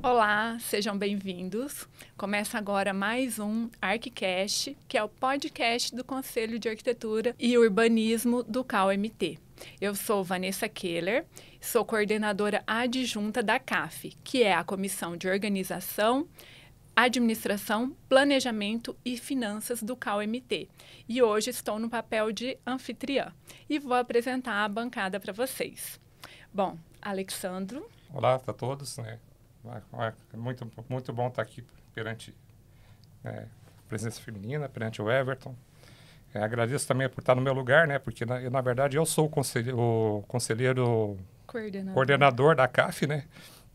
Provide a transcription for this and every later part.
Olá, sejam bem-vindos. Começa agora mais um ArcCast, que é o podcast do Conselho de Arquitetura e Urbanismo do CAUMT. Eu sou Vanessa Keller, sou coordenadora adjunta da CAF, que é a Comissão de Organização, Administração, Planejamento e Finanças do CAUMT. E hoje estou no papel de anfitriã e vou apresentar a bancada para vocês. Bom, Alexandro. Olá para todos, né? É muito, muito bom estar aqui perante é, a presença feminina, perante o Everton. É, agradeço também por estar no meu lugar, né? Porque, na, eu, na verdade, eu sou o conselheiro, o conselheiro coordenador. coordenador. da CAF, né?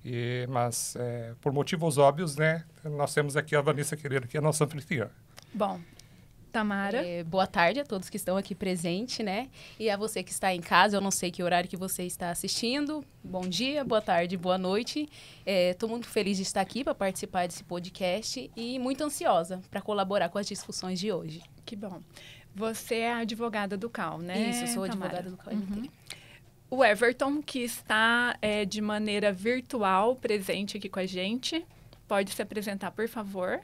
E, mas, é, por motivos óbvios, né? Nós temos aqui a Vanessa Quereiro, que é a nossa anfitriã. Bom, Tamara. É, boa tarde a todos que estão aqui presentes, né? E a você que está em casa, eu não sei que horário que você está assistindo. Bom dia, boa tarde, boa noite. Estou é, muito feliz de estar aqui para participar desse podcast e muito ansiosa para colaborar com as discussões de hoje. Que bom. Você é advogada do CAL, né? Isso, eu sou Tamara. advogada do CAL uhum. O Everton, que está é, de maneira virtual presente aqui com a gente, pode se apresentar, por favor.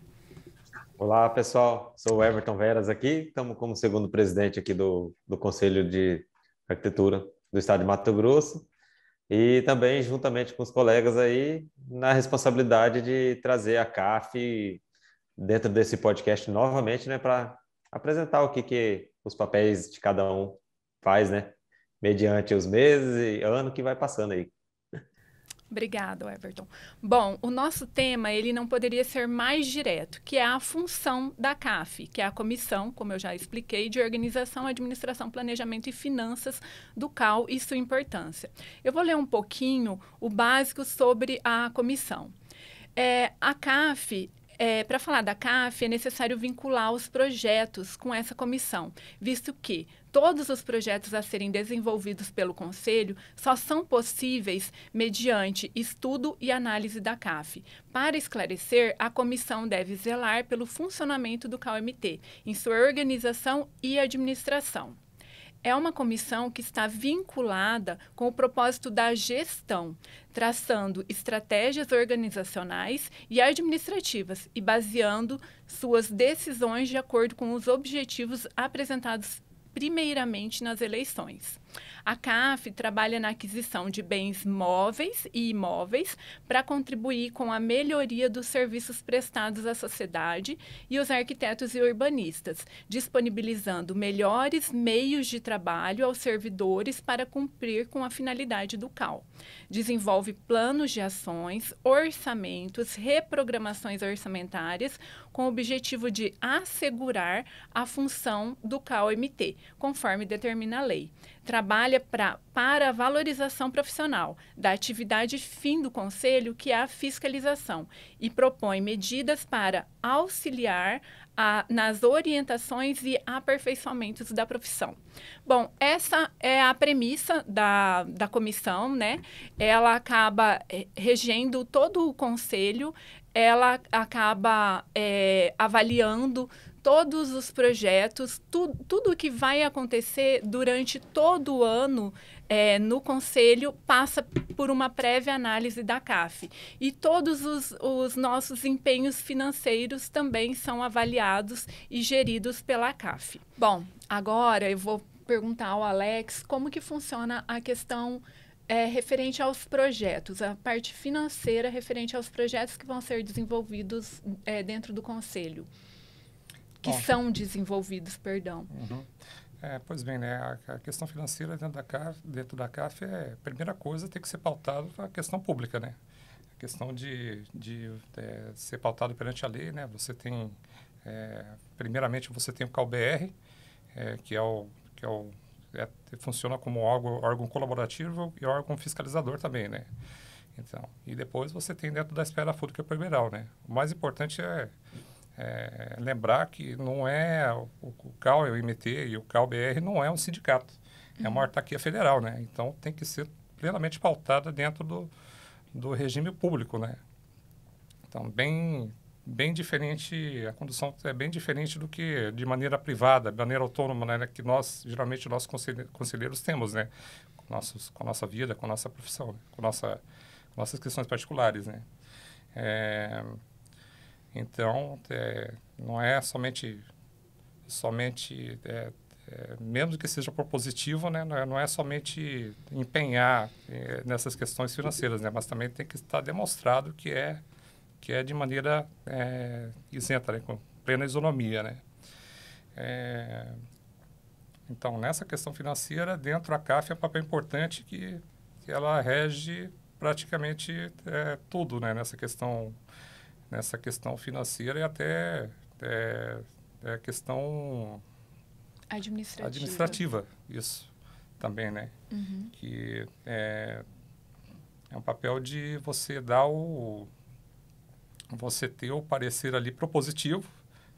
Olá, pessoal. Sou Everton Veras aqui. Estamos como segundo presidente aqui do, do Conselho de Arquitetura do Estado de Mato Grosso e também juntamente com os colegas aí na responsabilidade de trazer a CAF dentro desse podcast novamente, né, para apresentar o que, que os papéis de cada um faz, né, mediante os meses e ano que vai passando aí. Obrigada, Everton. Bom, o nosso tema ele não poderia ser mais direto, que é a função da CAF, que é a comissão, como eu já expliquei, de organização, administração, planejamento e finanças do CAL e sua importância. Eu vou ler um pouquinho o básico sobre a comissão. É, a CAF é, Para falar da CAF, é necessário vincular os projetos com essa comissão, visto que todos os projetos a serem desenvolvidos pelo Conselho só são possíveis mediante estudo e análise da CAF. Para esclarecer, a comissão deve zelar pelo funcionamento do KMT, em sua organização e administração é uma comissão que está vinculada com o propósito da gestão, traçando estratégias organizacionais e administrativas e baseando suas decisões de acordo com os objetivos apresentados primeiramente nas eleições. A CAF trabalha na aquisição de bens móveis e imóveis para contribuir com a melhoria dos serviços prestados à sociedade e os arquitetos e urbanistas, disponibilizando melhores meios de trabalho aos servidores para cumprir com a finalidade do CAL. Desenvolve planos de ações, orçamentos, reprogramações orçamentárias com o objetivo de assegurar a função do KOMT, conforme determina a lei. Trabalha pra, para a valorização profissional da atividade fim do Conselho, que é a fiscalização, e propõe medidas para auxiliar a, nas orientações e aperfeiçoamentos da profissão. Bom, essa é a premissa da, da comissão, né? Ela acaba eh, regendo todo o conselho, ela acaba é, avaliando todos os projetos, tu, tudo que vai acontecer durante todo o ano é, no Conselho passa por uma prévia análise da CAF. E todos os, os nossos empenhos financeiros também são avaliados e geridos pela CAF. Bom, agora eu vou perguntar ao Alex como que funciona a questão é, referente aos projetos, a parte financeira referente aos projetos que vão ser desenvolvidos é, dentro do conselho, que Bom, são então desenvolvidos, perdão. Uhum. É, pois bem, né, a, a, questão financeira dentro da CAF, dentro da CAF é, primeira coisa, tem que ser pautado a questão pública, né? A questão de, de, de é, ser pautado perante a lei, né? Você tem, é, primeiramente, você tem o CalBR, é, que é o, que é o é, funciona como órgão, órgão colaborativo e órgão fiscalizador também, né? Então, e depois você tem dentro da esfera pública primeral, né? O mais importante é, é lembrar que não é o, o CAL, o IMT e o CAL-BR não é um sindicato, uhum. é uma uhum. autarquia federal, né? Então, tem que ser plenamente pautada dentro do, do regime público, né? Então, bem bem diferente, a condução é bem diferente do que de maneira privada, de maneira autônoma, né, que nós, geralmente, nossos conselheiros temos, né, com, nossos, com a nossa vida, com a nossa profissão, né, com, nossa, com nossas questões particulares, né. É, então, é, não é somente, somente é, é mesmo que seja propositivo, né, não, é, não é somente empenhar é, nessas questões financeiras, né, mas também tem que estar demonstrado que é que é de maneira é, isenta, né, com plena isonomia. Né? É, então, nessa questão financeira, dentro a CAF é um papel importante que, que ela rege praticamente é, tudo né, nessa, questão, nessa questão financeira e até é, é questão administrativa. administrativa. Isso também, né? Uhum. Que é, é um papel de você dar o, você ter o parecer ali propositivo,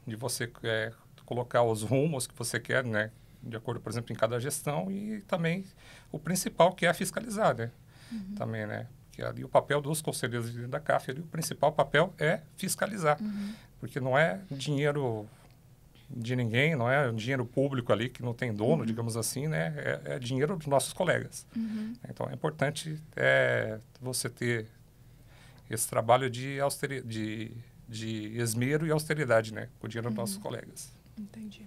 de você é, colocar os rumos que você quer, né? De acordo, por exemplo, em cada gestão e também o principal que é fiscalizar, né? Uhum. Também, né? Porque é ali o papel dos conselheiros da CAF, ali, o principal papel é fiscalizar. Uhum. Porque não é dinheiro de ninguém, não é dinheiro público ali que não tem dono, uhum. digamos assim, né? É, é, dinheiro dos nossos colegas. Uhum. Então, é importante é, você ter esse trabalho de, austeri de, de esmero e austeridade, né? Com o dinheiro dos nossos uhum. colegas. Entendi.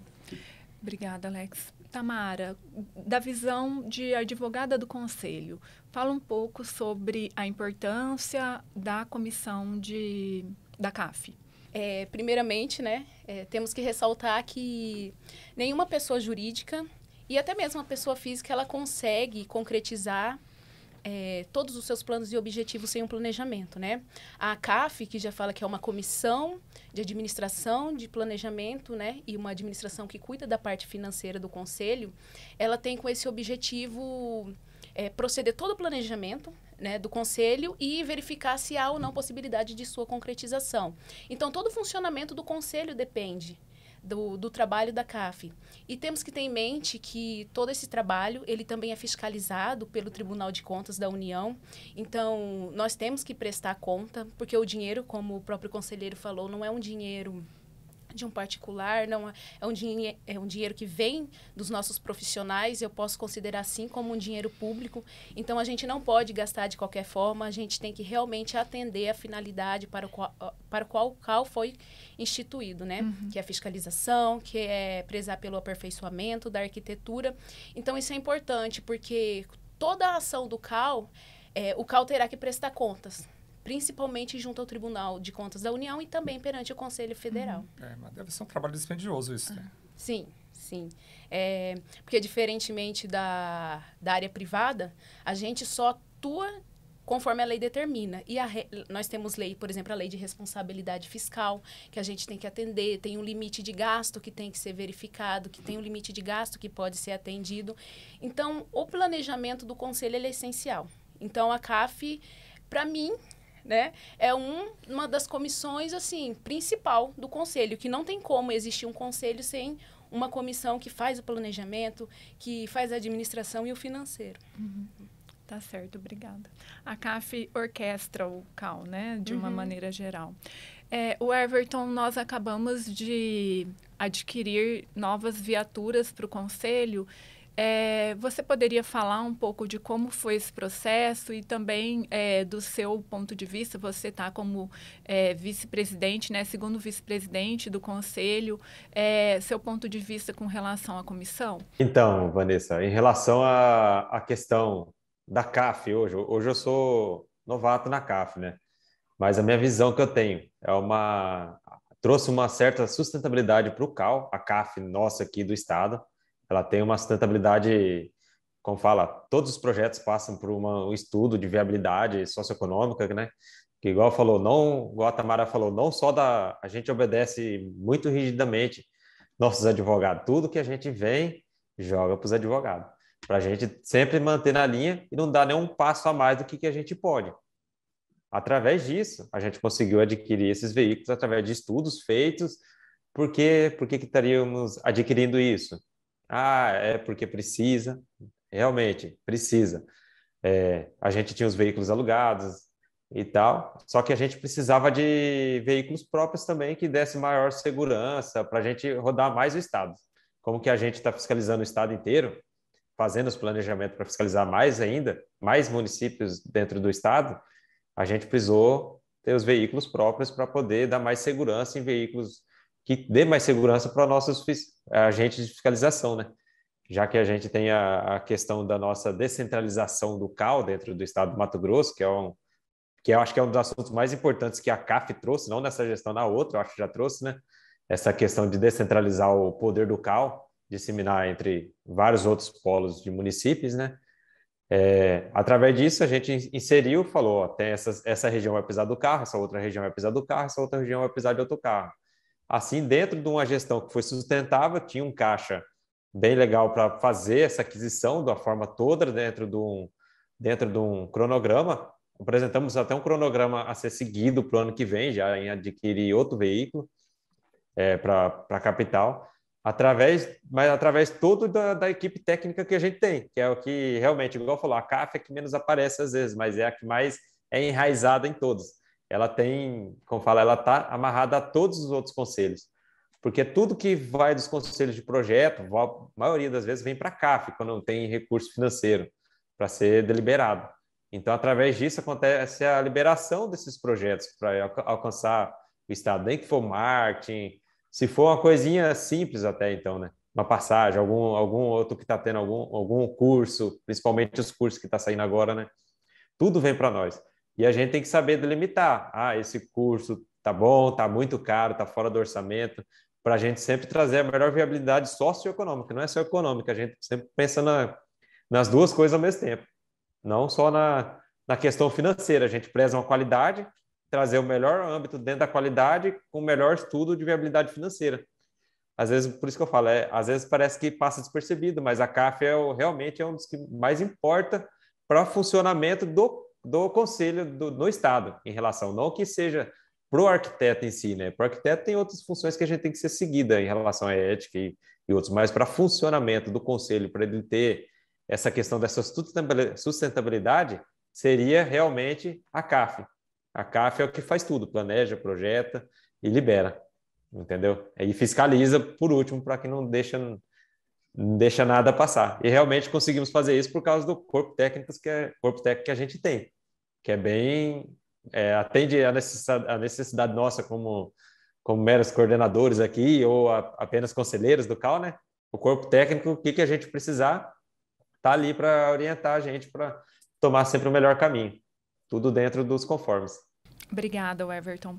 Obrigada, Alex. Tamara, da visão de advogada do Conselho, fala um pouco sobre a importância da comissão de, da CAF. É, primeiramente, né, é, temos que ressaltar que nenhuma pessoa jurídica e até mesmo a pessoa física ela consegue concretizar é, todos os seus planos e objetivos sem um planejamento, né? A CAF, que já fala que é uma comissão de administração de planejamento, né? E uma administração que cuida da parte financeira do conselho, ela tem com esse objetivo é, proceder todo o planejamento né, do conselho e verificar se há ou não possibilidade de sua concretização. Então, todo o funcionamento do conselho depende do, do trabalho da CAF. E temos que ter em mente que todo esse trabalho, ele também é fiscalizado pelo Tribunal de Contas da União. Então, nós temos que prestar conta, porque o dinheiro, como o próprio conselheiro falou, não é um dinheiro de um particular, não é um, é um dinheiro que vem dos nossos profissionais, eu posso considerar assim como um dinheiro público. Então a gente não pode gastar de qualquer forma, a gente tem que realmente atender a finalidade para o qual, para o qual, qual foi instituído, né? Uhum. Que é a fiscalização, que é prezar pelo aperfeiçoamento da arquitetura. Então isso é importante porque toda a ação do CAL, é, o CAL terá que prestar contas principalmente junto ao Tribunal de Contas da União e também perante o Conselho Federal. Uhum. É, mas deve ser um trabalho dispendioso isso, né? Ah, sim, sim. É, porque, diferentemente da, da área privada, a gente só atua conforme a lei determina. E re... nós temos lei, por exemplo, a lei de responsabilidade fiscal, que a gente tem que atender, tem um limite de gasto que tem que ser verificado, que tem um limite de gasto que pode ser atendido. Então, o planejamento do conselho é essencial. Então, a CAF, para mim, né? É um, uma das comissões, assim, principal do conselho, que não tem como existir um conselho sem uma comissão que faz o planejamento, que faz a administração e o financeiro. Uhum. Tá certo, obrigada. A CAF orquestra o CAL, né? De uma uhum. maneira geral. É, o Everton, nós acabamos de adquirir novas viaturas para o Conselho é, você poderia falar um pouco de como foi esse processo e também é, do seu ponto de vista? Você está como é, vice-presidente, né, segundo vice-presidente do conselho, é, seu ponto de vista com relação à comissão? Então, Vanessa, em relação à, à questão da CAF hoje, hoje eu sou novato na CAF, né? Mas a minha visão que eu tenho é uma trouxe uma certa sustentabilidade para o CAL, a CAF nossa aqui do estado ela tem uma sustentabilidade, como fala, todos os projetos passam por uma, um estudo de viabilidade socioeconômica, né? Que igual falou, não, igual a Tamara falou, não só da a gente obedece muito rigidamente nossos advogados, tudo que a gente vem joga para os advogados, para a gente sempre manter na linha e não dar nenhum passo a mais do que, que a gente pode. Através disso, a gente conseguiu adquirir esses veículos através de estudos feitos. Por, quê? Por que, que estaríamos adquirindo isso? Ah, é porque precisa. Realmente, precisa. É, a gente tinha os veículos alugados e tal, só que a gente precisava de veículos próprios também que desse maior segurança para a gente rodar mais o Estado. Como que a gente está fiscalizando o Estado inteiro, fazendo os planejamentos para fiscalizar mais ainda, mais municípios dentro do Estado, a gente precisou ter os veículos próprios para poder dar mais segurança em veículos que dê mais segurança para o nosso agente de fiscalização, né? Já que a gente tem a, a, questão da nossa descentralização do CAL dentro do estado do Mato Grosso, que é um que eu acho que é um dos assuntos mais importantes que a CAF trouxe, não nessa gestão, na outra, eu acho que já trouxe, né? Essa questão de descentralizar o poder do CAL, disseminar entre vários outros polos de municípios, né? É, através disso, a gente inseriu, falou, ó, tem essa, essa região vai precisar do carro, essa outra região vai precisar do carro, essa outra região vai precisar de outro carro Assim, dentro de uma gestão que foi sustentável, tinha um caixa bem legal para fazer essa aquisição da forma toda dentro de um, dentro de um cronograma. Apresentamos até um cronograma a ser seguido para o ano que vem, já em adquirir outro veículo é, para a capital, através, mas através todo da, da, equipe técnica que a gente tem, que é o que realmente, igual falou, a CAF é que menos aparece às vezes, mas é a que mais é enraizada em todos ela tem, como fala, ela está amarrada a todos os outros conselhos. Porque tudo que vai dos conselhos de projeto, a maioria das vezes vem para cá, quando não tem recurso financeiro para ser deliberado. Então, através disso, acontece a liberação desses projetos para alcançar o Estado, nem que for marketing, se for uma coisinha simples até então, né? Uma passagem, algum, algum outro que está tendo algum, algum curso, principalmente os cursos que está saindo agora, né? Tudo vem para nós. E a gente tem que saber delimitar. Ah, esse curso tá bom, tá muito caro, tá fora do orçamento, para a gente sempre trazer a melhor viabilidade socioeconômica, não é só econômica, a gente sempre pensa na, nas duas coisas ao mesmo tempo, não só na, na questão financeira, a gente preza uma qualidade, trazer o melhor âmbito dentro da qualidade com o melhor estudo de viabilidade financeira. Às vezes, por isso que eu falo, é, às vezes parece que passa despercebido, mas a CAF é realmente é um dos que mais importa para o funcionamento do do conselho do, do Estado em relação, não que seja para o arquiteto em si, né? Para o arquiteto tem outras funções que a gente tem que ser seguida em relação à ética e, e outros, mas para funcionamento do conselho, para ele ter essa questão dessa sustentabilidade, seria realmente a CAF. A CAF é o que faz tudo, planeja, projeta e libera, entendeu? E fiscaliza, por último, para que não deixa, não deixa nada passar. E realmente conseguimos fazer isso por causa do corpo técnico que, é, corpo técnico que a gente tem que é bem é, atende à necessidade, necessidade, nossa como como meros coordenadores aqui ou a, apenas conselheiros do CAL, né? O corpo técnico, o que, que a gente precisar, tá ali para orientar a gente para tomar sempre o melhor caminho, tudo dentro dos conformes. Obrigada, Everton.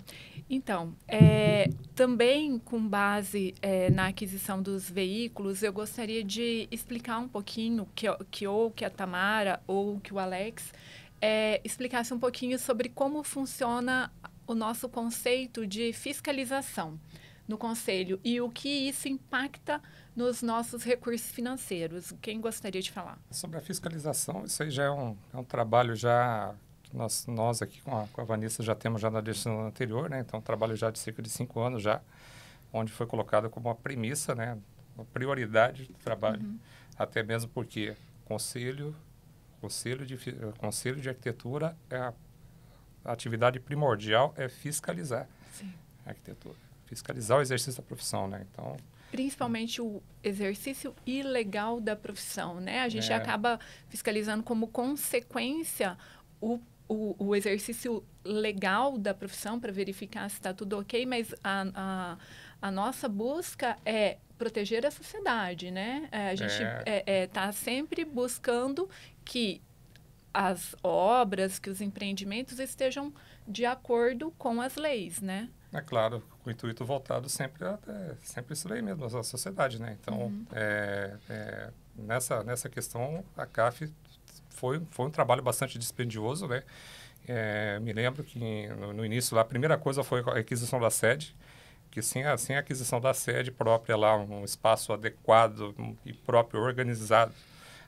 Então, é, também com base é, na aquisição dos veículos, eu gostaria de explicar um pouquinho que, que ou que a Tamara ou que o Alex é, explicasse um pouquinho sobre como funciona o nosso conceito de fiscalização no Conselho e o que isso impacta nos nossos recursos financeiros. Quem gostaria de falar? Sobre a fiscalização, isso aí já é um, é um trabalho já nós, nós aqui com a, com a Vanessa já temos já na decisão anterior, né? Então, um trabalho já de cerca de cinco anos já, onde foi colocado como uma premissa, né? Uma prioridade do trabalho. Uhum. Até mesmo porque o Conselho Conselho de, eh, Conselho de Arquitetura, é a, a atividade primordial é fiscalizar Sim. a arquitetura. Fiscalizar o exercício da profissão, né? Então, principalmente o exercício ilegal da profissão, né? A gente é. acaba fiscalizando como consequência o, o, o exercício legal da profissão para verificar se está tudo ok, mas a, a a nossa busca é proteger a sociedade, né? É, a gente está é. é, é tá sempre buscando que as obras, que os empreendimentos estejam de acordo com as leis, né? É claro, com o intuito voltado sempre até, sempre isso aí mesmo, a sociedade, né? Então, uhum. é, é, nessa, nessa questão, a CAF foi, foi um trabalho bastante dispendioso, né? É, me lembro que no, no, início lá, a primeira coisa foi a aquisição da sede, porque sem a, sem a aquisição da sede própria lá, um espaço adequado e próprio, organizado,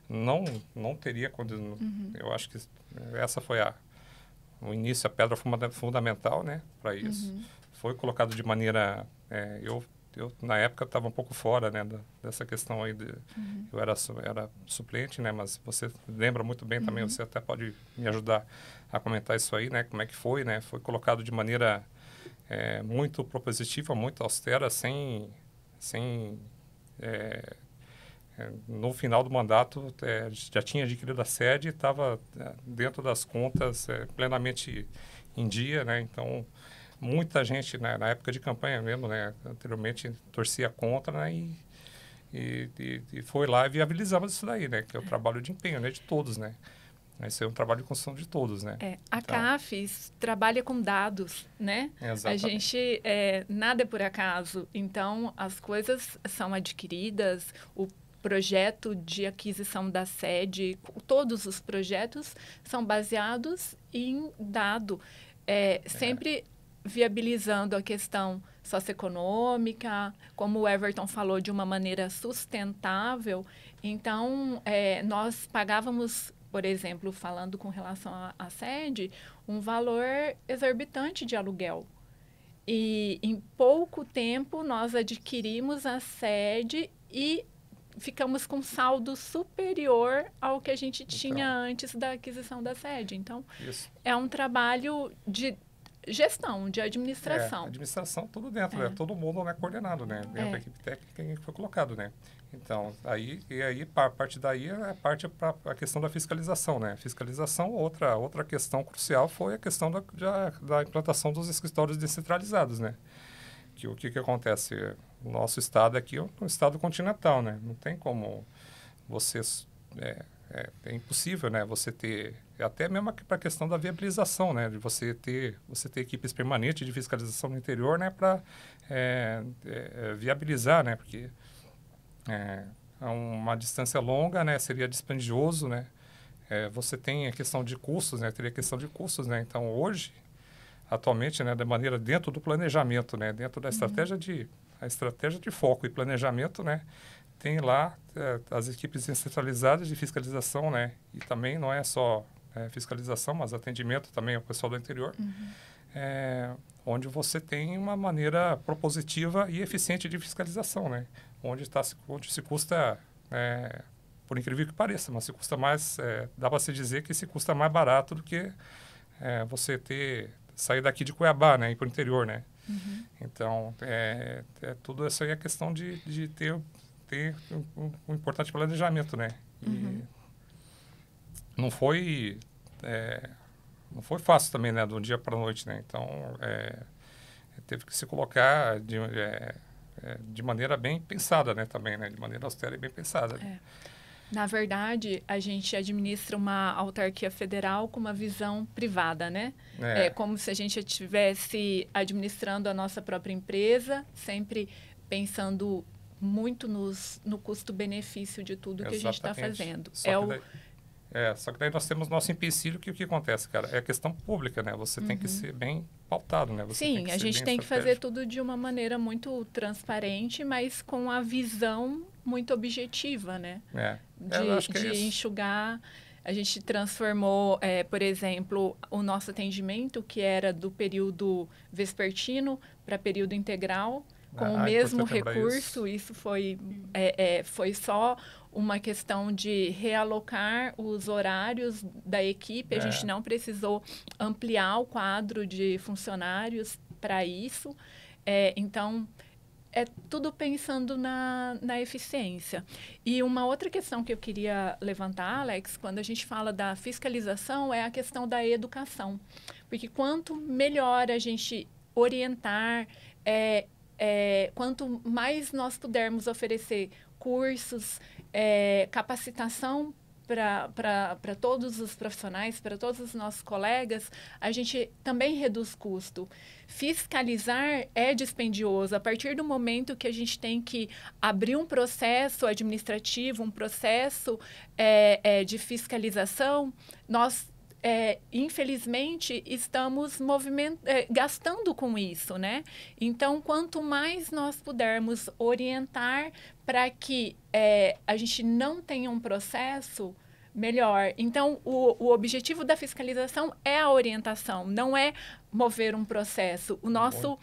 não, não teria condição. Uhum. Eu acho que essa foi a, o início, a pedra fundamental né, para isso. Uhum. Foi colocado de maneira. É, eu, eu, na época, estava um pouco fora né, da, dessa questão aí. De, uhum. Eu era, era suplente, né, mas você lembra muito bem também, uhum. você até pode me ajudar a comentar isso aí, né, como é que foi. Né, foi colocado de maneira é, muito propositiva, muito austera, sem, sem é, é, no final do mandato é, já tinha adquirido a sede e estava é, dentro das contas é, plenamente em dia, né? Então muita gente né, na época de campanha mesmo, né, anteriormente torcia contra, né, e, e, e, foi lá e viabilizamos isso daí, né? Que é o trabalho de empenho, né, de todos, né? Esse é um trabalho de construção de todos, né? É, a então... CAFES trabalha com dados, né? Exatamente. A gente, é, nada é por acaso. Então, as coisas são adquiridas, o projeto de aquisição da sede, todos os projetos são baseados em dado. É, é. sempre viabilizando a questão socioeconômica, como o Everton falou, de uma maneira sustentável. Então, é, nós pagávamos por exemplo, falando com relação à sede, um valor exorbitante de aluguel. E em pouco tempo nós adquirimos a sede e ficamos com saldo superior ao que a gente então. tinha então, antes da aquisição da sede. Então, isso. é um trabalho de gestão, de administração. É, administração, tudo dentro, né? é. né? Todo mundo é né, coordenado, né? Dentro é. da equipe técnica que foi colocado, né? Então, aí, e aí a partir daí, a é, é parte para a questão da fiscalização, né? Fiscalização, outra, outra questão crucial foi a questão da, da, da implantação dos escritórios descentralizados, né? Que o que, que acontece? O nosso estado aqui é um estado continental, né? Não tem como você... É, é, é impossível, né? Você ter... Até mesmo para a questão da viabilização, né? De você ter, você ter equipes permanentes de fiscalização no interior, né? Para é, é, viabilizar, né? Porque é, uma distância longa, né? Seria dispendioso, né? É, você tem a questão de custos, né? Teria a questão de custos, né? Então, hoje, atualmente, né? Da maneira dentro do planejamento, né? Dentro da uhum. estratégia uhum. de... A estratégia de foco e planejamento, né? Tem lá é, as equipes centralizadas de fiscalização, né? E também não é só é, fiscalização, mas atendimento também ao pessoal do interior. Uhum é, onde você tem uma maneira propositiva e eficiente de fiscalização, né? onde, tá, onde se custa, é, por incrível que pareça, mas se custa mais, é, dá para se dizer que se custa mais barato do que é, você ter sair daqui de Cuiabá né, e para o interior. Né? Uhum. Então, é, é tudo isso aí a é questão de, de ter, ter um, um importante planejamento. Né? E uhum. Não foi é, não foi fácil também, né? De um dia para a noite, né? Então, é, é, teve que se colocar de, é, é, de maneira bem pensada, né? Também, né? De maneira austera e bem pensada. Né? Na verdade, a gente administra uma autarquia federal com uma visão privada, né? É, é como se a gente estivesse administrando a nossa própria empresa, sempre pensando muito nos, no custo-benefício de tudo Exatamente. que a gente está fazendo. Só é o, daí é, só que daí nós temos nosso empecilho que o que acontece, cara, é a questão pública, né? Você uhum. tem que uhum. ser bem pautado, né? Você Sim, a gente tem que fazer tudo de uma maneira muito transparente, mas com a visão muito objetiva, né? É. é de, é de é enxugar. A gente transformou, é, por exemplo, o nosso atendimento, que era do período vespertino para período integral, com ah, o é mesmo recurso. Isso. isso, foi, é, é, foi só uma questão de realocar os horários da equipe. É. A gente é. não precisou ampliar o quadro de funcionários para isso. É, então, é tudo pensando na, na eficiência. E uma outra questão que eu queria levantar, Alex, quando a gente fala da fiscalização, é a questão da educação. Porque quanto melhor a gente orientar, é, é, quanto mais nós pudermos oferecer cursos, é, capacitação para todos os profissionais, para todos os nossos colegas, a gente também reduz custo. Fiscalizar é dispendioso. A partir do momento que a gente tem que abrir um processo administrativo, um processo é, é, de fiscalização, nós é, infelizmente, estamos é, gastando com isso, né? Então, quanto mais nós pudermos orientar para que é, a gente não tenha um processo melhor. Então, o, o objetivo da fiscalização é a orientação, não é mover um processo. O nosso.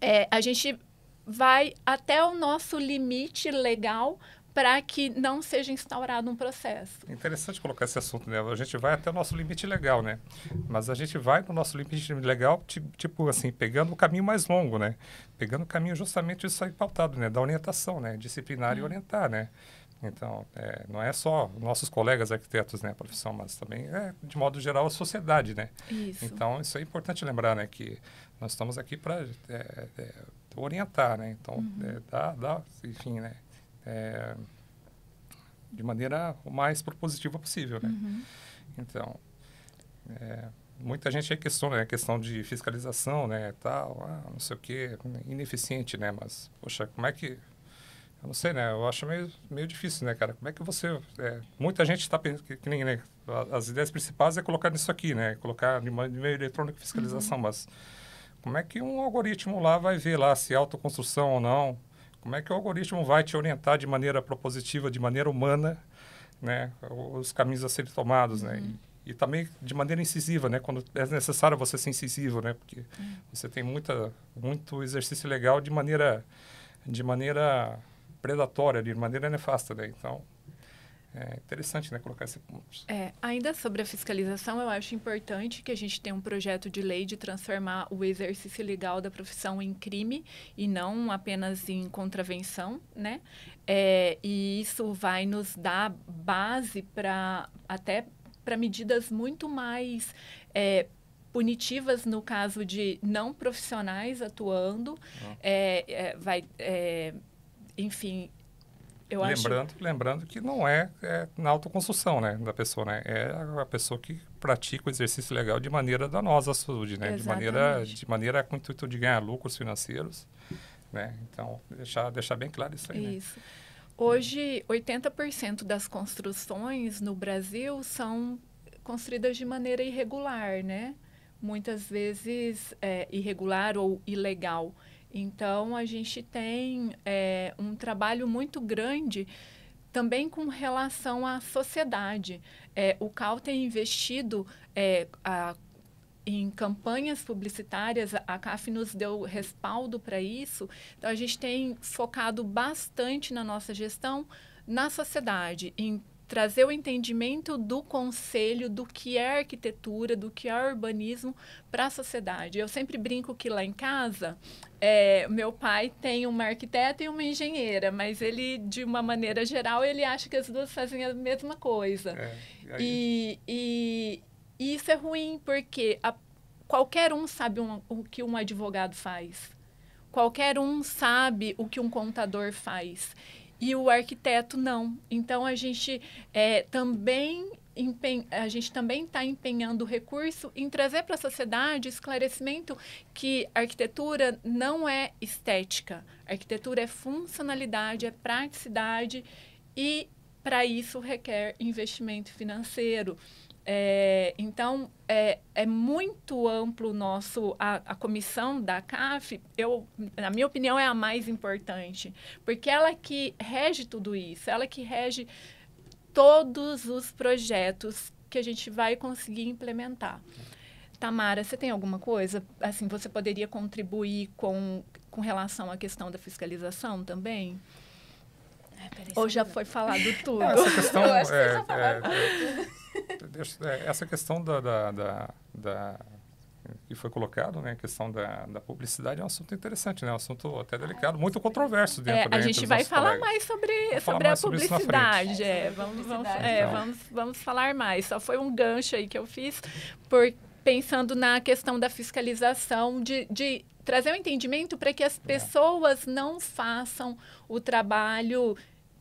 É, a gente vai até o nosso limite legal para que não seja instaurado um processo. Interessante colocar esse assunto, né? A gente vai até o nosso limite legal, né? Mas a gente vai no nosso limite legal, tipo assim, pegando o caminho mais longo, né? Pegando o caminho justamente disso aí pautado, né? Da orientação, né? Disciplinar hum. e uhum. orientar, né? Então, é, não é só nossos colegas arquitetos, né, a profissão, mas também, é, de modo geral, a sociedade, né? Isso. Então, isso é importante lembrar, né, que nós estamos aqui para é, é, orientar, né? Então, uhum. dá, é, dá, enfim, né? é, de maneira o mais propositiva possível, né? Uhum. Então, é, muita gente aí questiona, né? A questão de fiscalização, né? Tal, ah, não sei o quê, ineficiente, né? Mas, poxa, como é que... Eu não sei, né? Eu acho meio, meio difícil, né, cara? Como é que você... É, muita gente está pensando que, que nem, né? As ideias principais é colocar nisso aqui, né? Colocar de meio eletrônico fiscalização, uhum. mas... Como é que um algoritmo lá vai ver lá se é autoconstrução ou não? Como é que o algoritmo vai te orientar de maneira propositiva, de maneira humana, né, os caminhos a serem tomados, né? uhum. né? E, e, também de maneira incisiva, né? Quando é necessário você ser incisivo, né? Porque uhum. você tem muita, muito exercício legal de maneira, de maneira predatória, de maneira nefasta, né? Então, é interessante, né, colocar esse ponto. É, ainda sobre a fiscalização, eu acho importante que a gente tenha um projeto de lei de transformar o exercício legal da profissão em crime e não apenas em contravenção, né? É, e isso vai nos dar base para até para medidas muito mais é, punitivas no caso de não profissionais atuando, é, é, vai, é, enfim, eu lembrando, acho... lembrando que não é, é, na autoconstrução né, da pessoa, né? É a pessoa que pratica o exercício legal de maneira danosa à saúde, né? De maneira, de maneira com o intuito de ganhar lucros financeiros, né? Então, deixar, deixar bem claro isso aí, né. Isso. Né? Hoje, 80% das construções no Brasil são construídas de maneira irregular, né? Muitas vezes é, irregular ou ilegal. Então, a gente tem é, um trabalho muito grande também com relação à sociedade. É, o CAL tem investido é, a, em campanhas publicitárias, a CAF nos deu respaldo para isso. Então, a gente tem focado bastante na nossa gestão na sociedade, em trazer o entendimento do conselho do que é arquitetura, do que é urbanismo para a sociedade. Eu sempre brinco que lá em casa, é, meu pai tem uma arquiteta e uma engenheira, mas ele, de uma maneira geral, ele acha que as duas fazem a mesma coisa. É, e, e, e, isso é ruim, porque a, qualquer um sabe um, o que um advogado faz. Qualquer um sabe o que um contador faz e o arquiteto não. Então a gente é, também a gente também está empenhando recurso em trazer para a sociedade esclarecimento que arquitetura não é estética, arquitetura é funcionalidade, é praticidade e para isso requer investimento financeiro. É, então, é, é, muito amplo nosso, a, a, comissão da CAF, eu, na minha opinião, é a mais importante, porque ela que rege tudo isso, ela que rege todos os projetos que a gente vai conseguir implementar. Tamara, você tem alguma coisa? Assim, você poderia contribuir com, com relação à questão da fiscalização também? É, Ou já foi falado tudo? essa questão, eu acho que é, já tudo. É, é. É, essa questão da, da, da, da que foi colocado, né, a questão da, da publicidade é um assunto interessante, né, um assunto até delicado, muito controverso é, dentro é, A gente vai falar colegas. mais sobre, sobre a publicidade, é, sobre é, vamos, vamos, é, então. vamos, vamos falar mais. Só foi um gancho aí que eu fiz, por, pensando na questão da fiscalização, de, de trazer o um entendimento para que as pessoas não façam o trabalho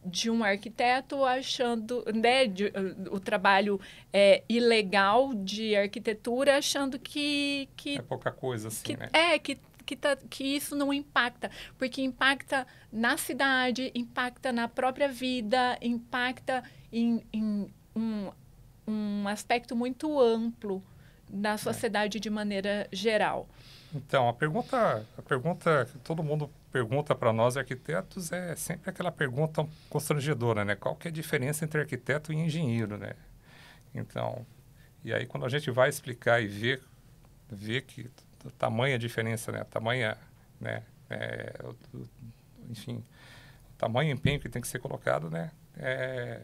de um arquiteto achando né, de, o trabalho é, ilegal de arquitetura achando que, que é pouca coisa assim que, né é que que, tá, que isso não impacta porque impacta na cidade impacta na própria vida impacta em, em um, um aspecto muito amplo na é. sociedade é. de maneira geral então a pergunta a pergunta que todo mundo pergunta para nós arquitetos é sempre aquela pergunta constrangedora, né? Qual que é a diferença entre arquiteto e engenheiro, né? Então, e aí quando a gente vai explicar e ver, ver que tamanha diferença, né? Tamanha, né? É, enfim, tamanho empenho que tem que ser colocado, né? É,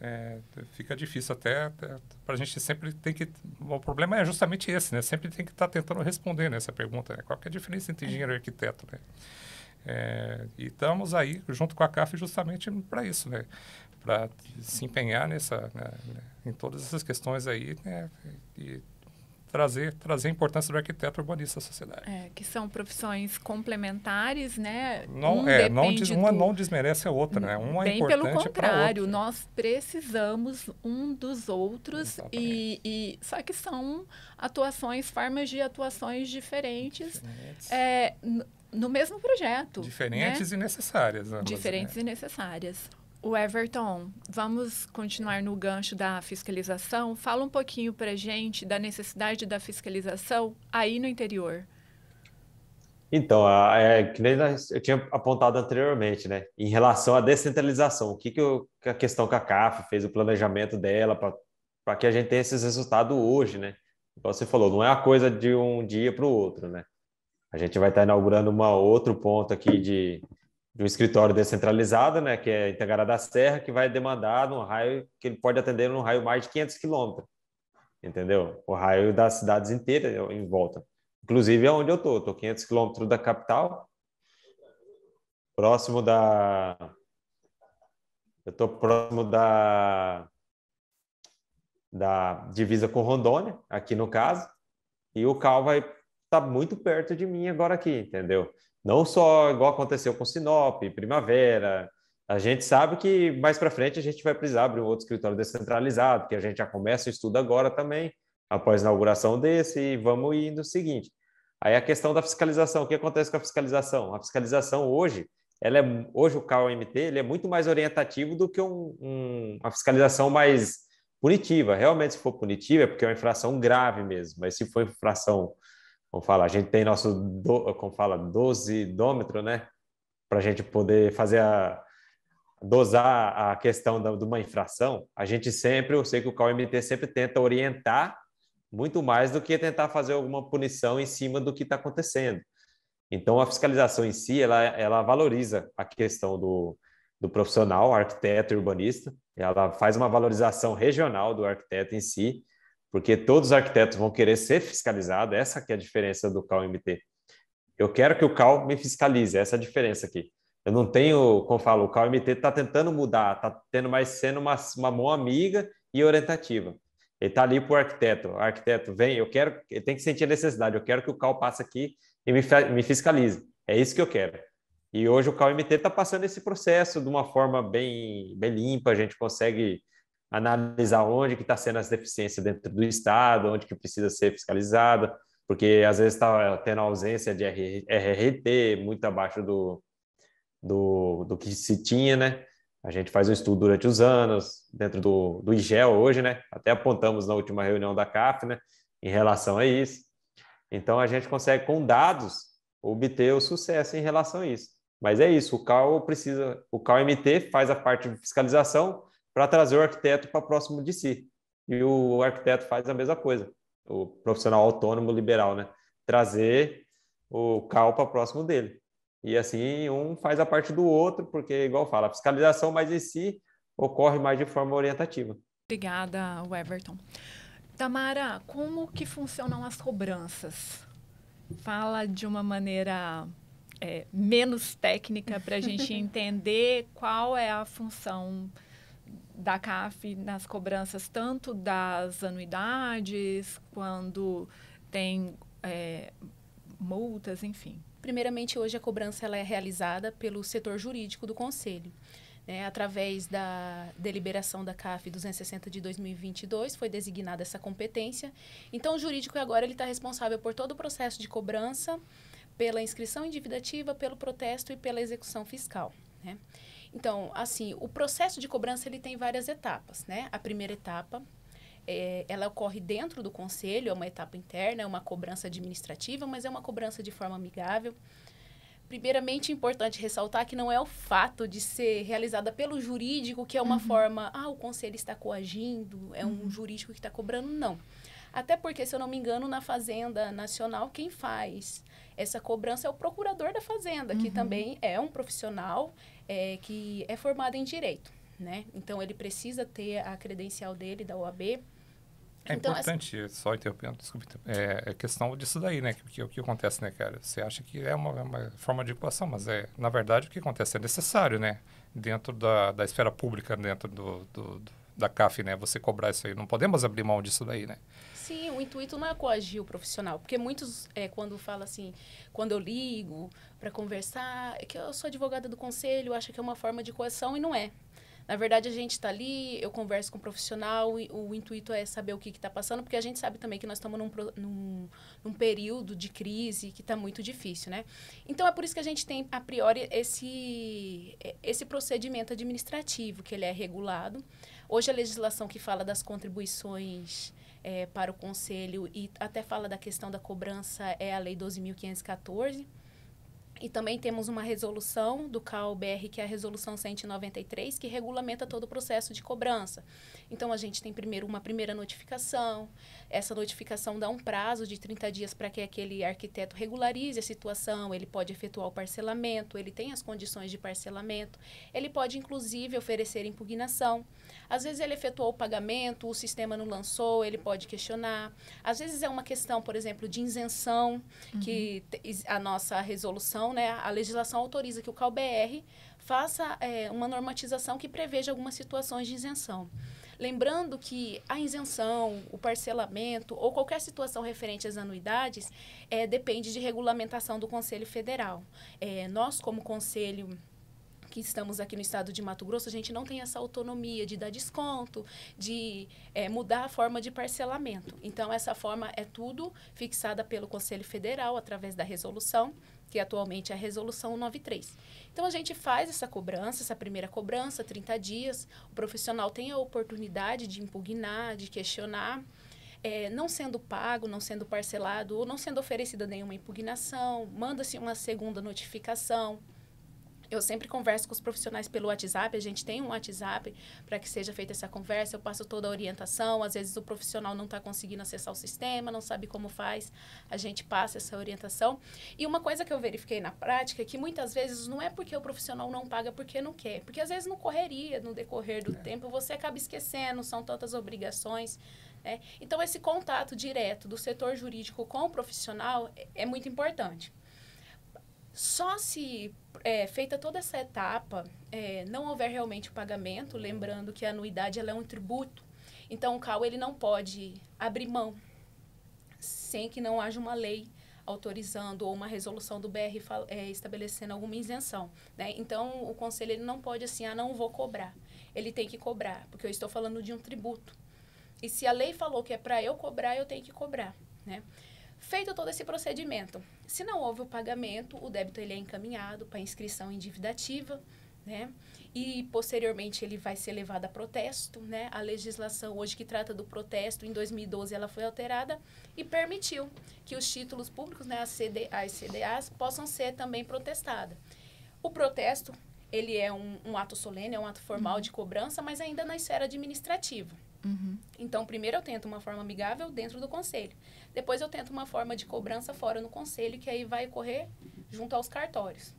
é, fica difícil até, até para a gente sempre tem que o problema é justamente esse né sempre tem que estar tá tentando responder nessa né, pergunta né? qual é a diferença entre é. engenheiro e arquiteto né? É, e estamos aí, junto com a CAF, justamente para isso, né? para se empenhar nessa, né, né, em todas essas questões aí né, e trazer, trazer a importância do arquiteto urbanista à sociedade. É, que são profissões complementares, né? Não, um é, não uma do... não desmerece a outra, né? Uma é Bem é importante pelo contrário, nós precisamos um dos outros e, e, só que são atuações, formas de atuações diferentes. diferentes. É, no mesmo projeto. Diferentes né? e necessárias. Ambas, Diferentes né? e necessárias. O Everton, vamos continuar no gancho da fiscalização. Fala um pouquinho para gente da necessidade da fiscalização aí no interior. Então, é, que nem eu tinha apontado anteriormente, né? Em relação à descentralização, o que, que, eu, que a questão com a CAF fez, o planejamento dela, para que a gente tenha esses resultados hoje, né? Igual você falou, não é a coisa de um dia para o outro, né? A gente vai estar inaugurando um outro ponto aqui de, de um escritório descentralizado, né, que é Itangara da Serra, que vai demandar um raio que ele pode atender num raio mais de 500 quilômetros, entendeu? O raio das cidades inteiras em volta. Inclusive é onde eu tô, tô 500 quilômetros da capital, próximo da, eu tô próximo da da divisa com Rondônia, aqui no caso, e o Cal vai está muito perto de mim agora aqui, entendeu? Não só igual aconteceu com Sinop, Primavera. A gente sabe que mais para frente a gente vai precisar abrir um outro escritório descentralizado, que a gente já começa o estudo agora também, após a inauguração desse, e vamos indo o seguinte. Aí a questão da fiscalização, o que acontece com a fiscalização? A fiscalização hoje, ela é, hoje o KOMT ele é muito mais orientativo do que um, um, uma fiscalização mais punitiva. Realmente, se for punitiva, é porque é uma infração grave mesmo, mas se for infração como fala, a gente tem nosso, do, como fala, 12 dômetro né? Para a gente poder fazer a dosar a questão da, de uma infração, a gente sempre, eu sei que o CAUMT sempre tenta orientar muito mais do que tentar fazer alguma punição em cima do que está acontecendo. Então, a fiscalização em si, ela, ela valoriza a questão do, do profissional, arquiteto e urbanista, ela faz uma valorização regional do arquiteto em si, porque todos os arquitetos vão querer ser fiscalizados, essa que é a diferença do CAL-MT. Eu quero que o CAL me fiscalize, essa é a diferença aqui. Eu não tenho, como eu falo, o CAL-MT está tentando mudar, está tendo mais sendo uma, uma mão amiga e orientativa. Ele está ali para o arquiteto. O arquiteto vem, eu quero, ele tem que sentir a necessidade, eu quero que o CAL passe aqui e me, me fiscalize. É isso que eu quero. E hoje o CAL-MT está passando esse processo de uma forma bem, bem limpa, a gente consegue analisar onde que está sendo as deficiência dentro do Estado, onde que precisa ser fiscalizada, porque às vezes está é, tendo ausência de RRT, muito abaixo do, do, do que se tinha, né? A gente faz um estudo durante os anos, dentro do, do IGEL hoje, né? Até apontamos na última reunião da CAF, né? Em relação a isso. Então, a gente consegue, com dados, obter o sucesso em relação a isso. Mas é isso, o CAL precisa, o CAL-MT faz a parte de fiscalização, para trazer o arquiteto para próximo de si. E o arquiteto faz a mesma coisa, o profissional autônomo liberal, né? Trazer o CAL para próximo dele. E assim, um faz a parte do outro, porque, igual fala, a fiscalização mais em si ocorre mais de forma orientativa. Obrigada, Everton. Tamara, como que funcionam as cobranças? Fala de uma maneira é, menos técnica para a gente entender qual é a função da CAF nas cobranças tanto das anuidades, quando tem é, multas, enfim. Primeiramente, hoje a cobrança ela é realizada pelo setor jurídico do Conselho. É, através da deliberação da CAF 260 de 2022, foi designada essa competência. Então, o jurídico agora ele está responsável por todo o processo de cobrança, pela inscrição endividativa, pelo protesto e pela execução fiscal. Né? Então, assim, o processo de cobrança ele tem várias etapas, né? A primeira etapa é, ela ocorre dentro do conselho, é uma etapa interna, é uma cobrança administrativa, mas é uma cobrança de forma amigável. Primeiramente, é importante ressaltar que não é o fato de ser realizada pelo jurídico, que é uma uhum. forma, ah, o conselho está coagindo, é um uhum. jurídico que está cobrando, não. Até porque, se eu não me engano, na Fazenda Nacional, quem faz essa cobrança é o procurador da Fazenda, uhum. que também é um profissional, é, que é formado em direito, né? Então ele precisa ter a credencial dele da OAB. É então, assim importante, essa... só interrompendo, desculpe, é, é questão disso daí, né? O que, o que acontece, né, cara? Você acha que é uma, uma forma de equação, mas é, na verdade, o que acontece é necessário, né? Dentro da, da esfera pública, dentro do, do, do da CAF, né? Você cobrar isso aí. Não podemos abrir mão disso daí, né? Sim, o intuito não é coagir o profissional. Porque muitos, é, quando fala assim, quando eu ligo para conversar, é que eu sou advogada do conselho, acha que é uma forma de coação e não é. Na verdade, a gente está ali, eu converso com o profissional e o intuito é saber o que está passando, porque a gente sabe também que nós estamos num, num, num período de crise que está muito difícil, né? Então, é por isso que a gente tem, a priori, esse, é, esse procedimento administrativo, que ele é regulado Hoje a legislação que fala das contribuições é, para o conselho e até fala da questão da cobrança é a Lei 12.514. E também temos uma resolução do CAUBR, que é a Resolução 193, que regulamenta todo o processo de cobrança. Então, a gente tem primeiro uma primeira notificação. Essa notificação dá um prazo de 30 dias para que aquele arquiteto regularize a situação. Ele pode efetuar o parcelamento, ele tem as condições de parcelamento, ele pode, inclusive, oferecer impugnação. Às vezes ele efetuou o pagamento, o sistema não lançou, ele pode questionar. Às vezes é uma questão, por exemplo, de isenção, uhum. que a nossa resolução, né, a legislação autoriza que o CalBR faça é, uma normatização que preveja algumas situações de isenção. Lembrando que a isenção, o parcelamento ou qualquer situação referente às anuidades é, depende de regulamentação do Conselho Federal. É, nós, como Conselho que estamos aqui no estado de Mato Grosso, a gente não tem essa autonomia de dar desconto, de é, mudar a forma de parcelamento. Então, essa forma é tudo fixada pelo Conselho Federal através da resolução, que atualmente é a resolução 93. Então, a gente faz essa cobrança, essa primeira cobrança, 30 dias. O profissional tem a oportunidade de impugnar, de questionar. É, não sendo pago, não sendo parcelado ou não sendo oferecida nenhuma impugnação, manda-se uma segunda notificação. Eu sempre converso com os profissionais pelo WhatsApp, a gente tem um WhatsApp para que seja feita essa conversa, eu passo toda a orientação, às vezes o profissional não está conseguindo acessar o sistema, não sabe como faz, a gente passa essa orientação. E uma coisa que eu verifiquei na prática é que muitas vezes não é porque o profissional não paga porque não quer, porque às vezes não correria, no decorrer do é. tempo, você acaba esquecendo, são tantas obrigações. Né? Então, esse contato direto do setor jurídico com o profissional é, é muito importante. Só se é, feita toda essa etapa, é, não houver realmente o pagamento, lembrando que a anuidade ela é um tributo, então o CAU ele não pode abrir mão sem que não haja uma lei autorizando ou uma resolução do BR é, estabelecendo alguma isenção. Né? Então, o conselho ele não pode assim, ah, não vou cobrar. Ele tem que cobrar, porque eu estou falando de um tributo. E se a lei falou que é para eu cobrar, eu tenho que cobrar. Né? Feito todo esse procedimento, se não houve o pagamento, o débito ele é encaminhado para inscrição em dívida ativa, né? E posteriormente ele vai ser levado a protesto, né? A legislação hoje que trata do protesto, em 2012 ela foi alterada e permitiu que os títulos públicos, né, as, CD, as CDAs, possam ser também protestadas. O protesto, ele é um, um ato solene, é um ato formal uhum. de cobrança, mas ainda na esfera administrativa. Uhum. Então, primeiro eu tento uma forma amigável dentro do conselho. Depois eu tento uma forma de cobrança fora no conselho, que aí vai correr junto aos cartórios.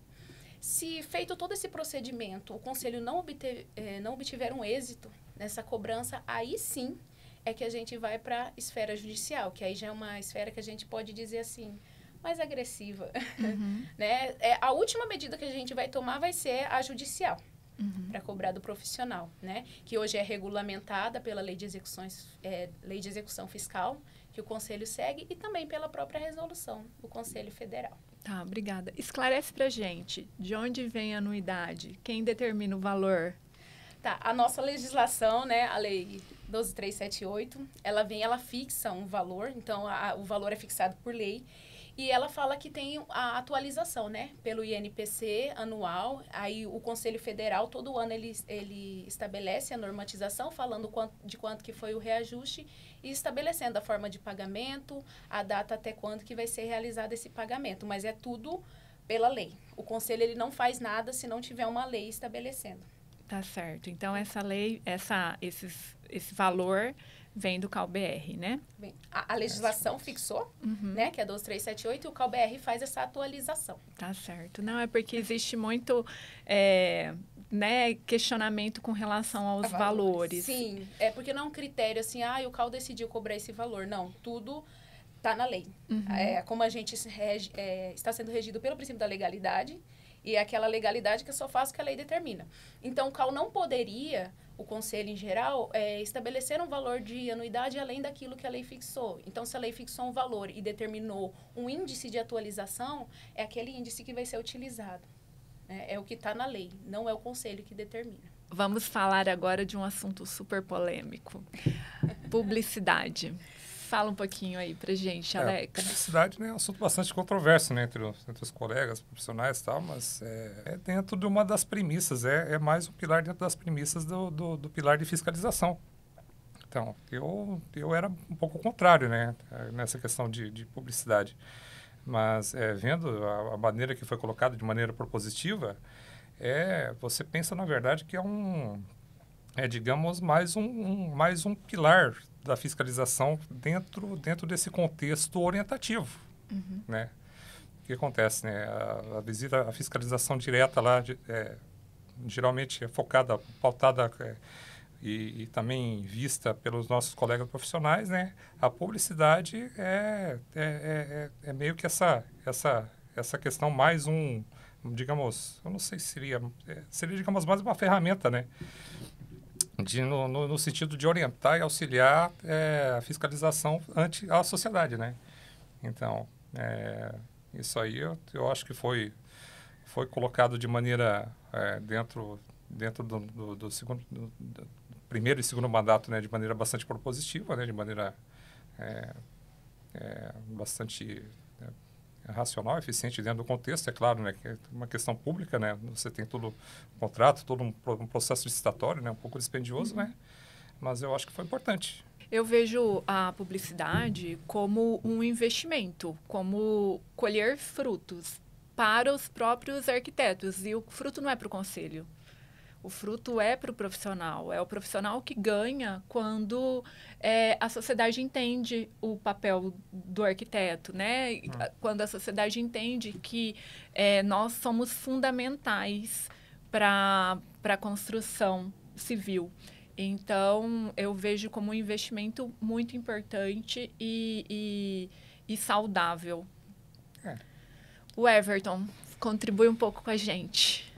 Se feito todo esse procedimento, o conselho não, obter, eh, não obtiver um êxito nessa cobrança, aí sim é que a gente vai para a esfera judicial, que aí já é uma esfera que a gente pode dizer assim, mais agressiva. Uhum. né? é, a última medida que a gente vai tomar vai ser a judicial uhum. para cobrar do profissional, né? Que hoje é regulamentada pela lei de, execuções, é, lei de execução fiscal, que o Conselho segue, e também pela própria resolução do Conselho Federal. Tá, obrigada. Esclarece para gente de onde vem a anuidade, quem determina o valor Tá, a nossa legislação, né, a lei 12378, ela vem, ela fixa um valor, então a, o valor é fixado por lei e ela fala que tem a atualização, né? Pelo INPC anual, aí o Conselho Federal, todo ano ele, ele estabelece a normatização, falando de quanto que foi o reajuste e estabelecendo a forma de pagamento, a data até quando que vai ser realizado esse pagamento. Mas é tudo pela lei. O Conselho ele não faz nada se não tiver uma lei estabelecendo. Tá certo. Então, essa lei, essa, esses, esse valor vem do CalBR, né? a, a, legislação fixou, uhum. né, que é 2378 e o CalBR faz essa atualização. Tá certo. Não, é porque existe muito é, né, questionamento com relação aos valores. valores. Sim, é porque não é um critério assim, ah, o CAL decidiu cobrar esse valor. Não, tudo está na lei. Uhum. É, como a gente rege, é, está sendo regido pelo princípio da legalidade, e é aquela legalidade que só faz o que a lei determina. Então, o CAL não poderia o conselho em geral, é estabelecer um valor de anuidade além daquilo que a lei fixou. Então, se a lei fixou um valor e determinou um índice de atualização, é aquele índice que vai ser utilizado. É, é o que está na lei, não é o conselho que determina. Vamos falar agora de um assunto super polêmico: publicidade. Fala um pouquinho aí pra gente, é, Alex. É, publicidade né, é um assunto bastante controverso né, entre, os, entre os colegas, profissionais e tal, mas é, é, dentro de uma das premissas, é, é mais um pilar dentro das premissas do, do, do pilar de fiscalização. Então, eu, eu era um pouco contrário né, nessa questão de, de publicidade. Mas é, vendo a, a, maneira que foi colocada de maneira propositiva, é, você pensa, na verdade, que é um, é, digamos, mais um, um mais um pilar da fiscalização dentro, dentro desse contexto orientativo, uhum. né? O que acontece, né? A, a visita, a fiscalização direta lá, de, é, geralmente é focada, pautada é, e, e, também vista pelos nossos colegas profissionais, né? A publicidade é, é, é, é, é meio que essa, essa, essa questão mais um, digamos, eu não sei se seria, é, seria, digamos, mais uma ferramenta, né? de, no, no, no, sentido de orientar e auxiliar é, a fiscalização ante a sociedade, né? Então, é, isso aí eu, eu, acho que foi, foi colocado de maneira é, dentro, dentro do, do, do segundo, do, do, primeiro e segundo mandato, né, de maneira bastante propositiva, né, de maneira é, é, bastante racional, eficiente dentro do contexto, é claro, né? Que é uma questão pública, né? Você tem todo um contrato, todo um, um processo licitatório, né? Um pouco dispendioso, uhum. né? Mas eu acho que foi importante. Eu vejo a publicidade como um investimento, como colher frutos para os próprios arquitetos. E o fruto não é para o conselho. O fruto é para o profissional, é o profissional que ganha quando é, a sociedade entende o papel do arquiteto, né? Hum. Quando a sociedade entende que é, nós somos fundamentais para a construção civil. Então, eu vejo como um investimento muito importante e, e, e saudável. É. O Everton contribui um pouco com a gente.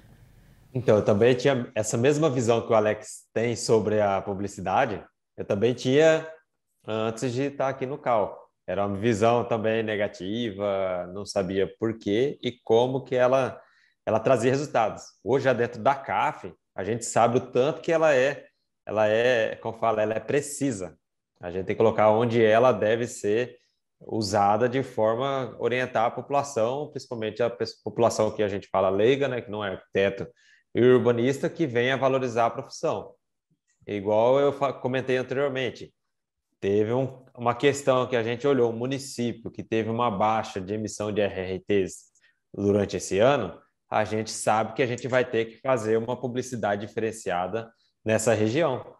Então, eu também tinha essa mesma visão que o Alex tem sobre a publicidade, eu também tinha antes de estar aqui no Cal. Era uma visão também negativa, não sabia por quê e como que ela, ela trazia resultados. Hoje, já dentro da CAF, a gente sabe o tanto que ela é, ela é, como fala, ela é precisa. A gente tem que colocar onde ela deve ser usada de forma a orientar a população, principalmente a população que a gente fala leiga, né, que não é arquiteto, e o urbanista que venha valorizar a profissão. Igual eu comentei anteriormente, teve um, uma questão que a gente olhou, o um município que teve uma baixa de emissão de RRTs durante esse ano, a gente sabe que a gente vai ter que fazer uma publicidade diferenciada nessa região.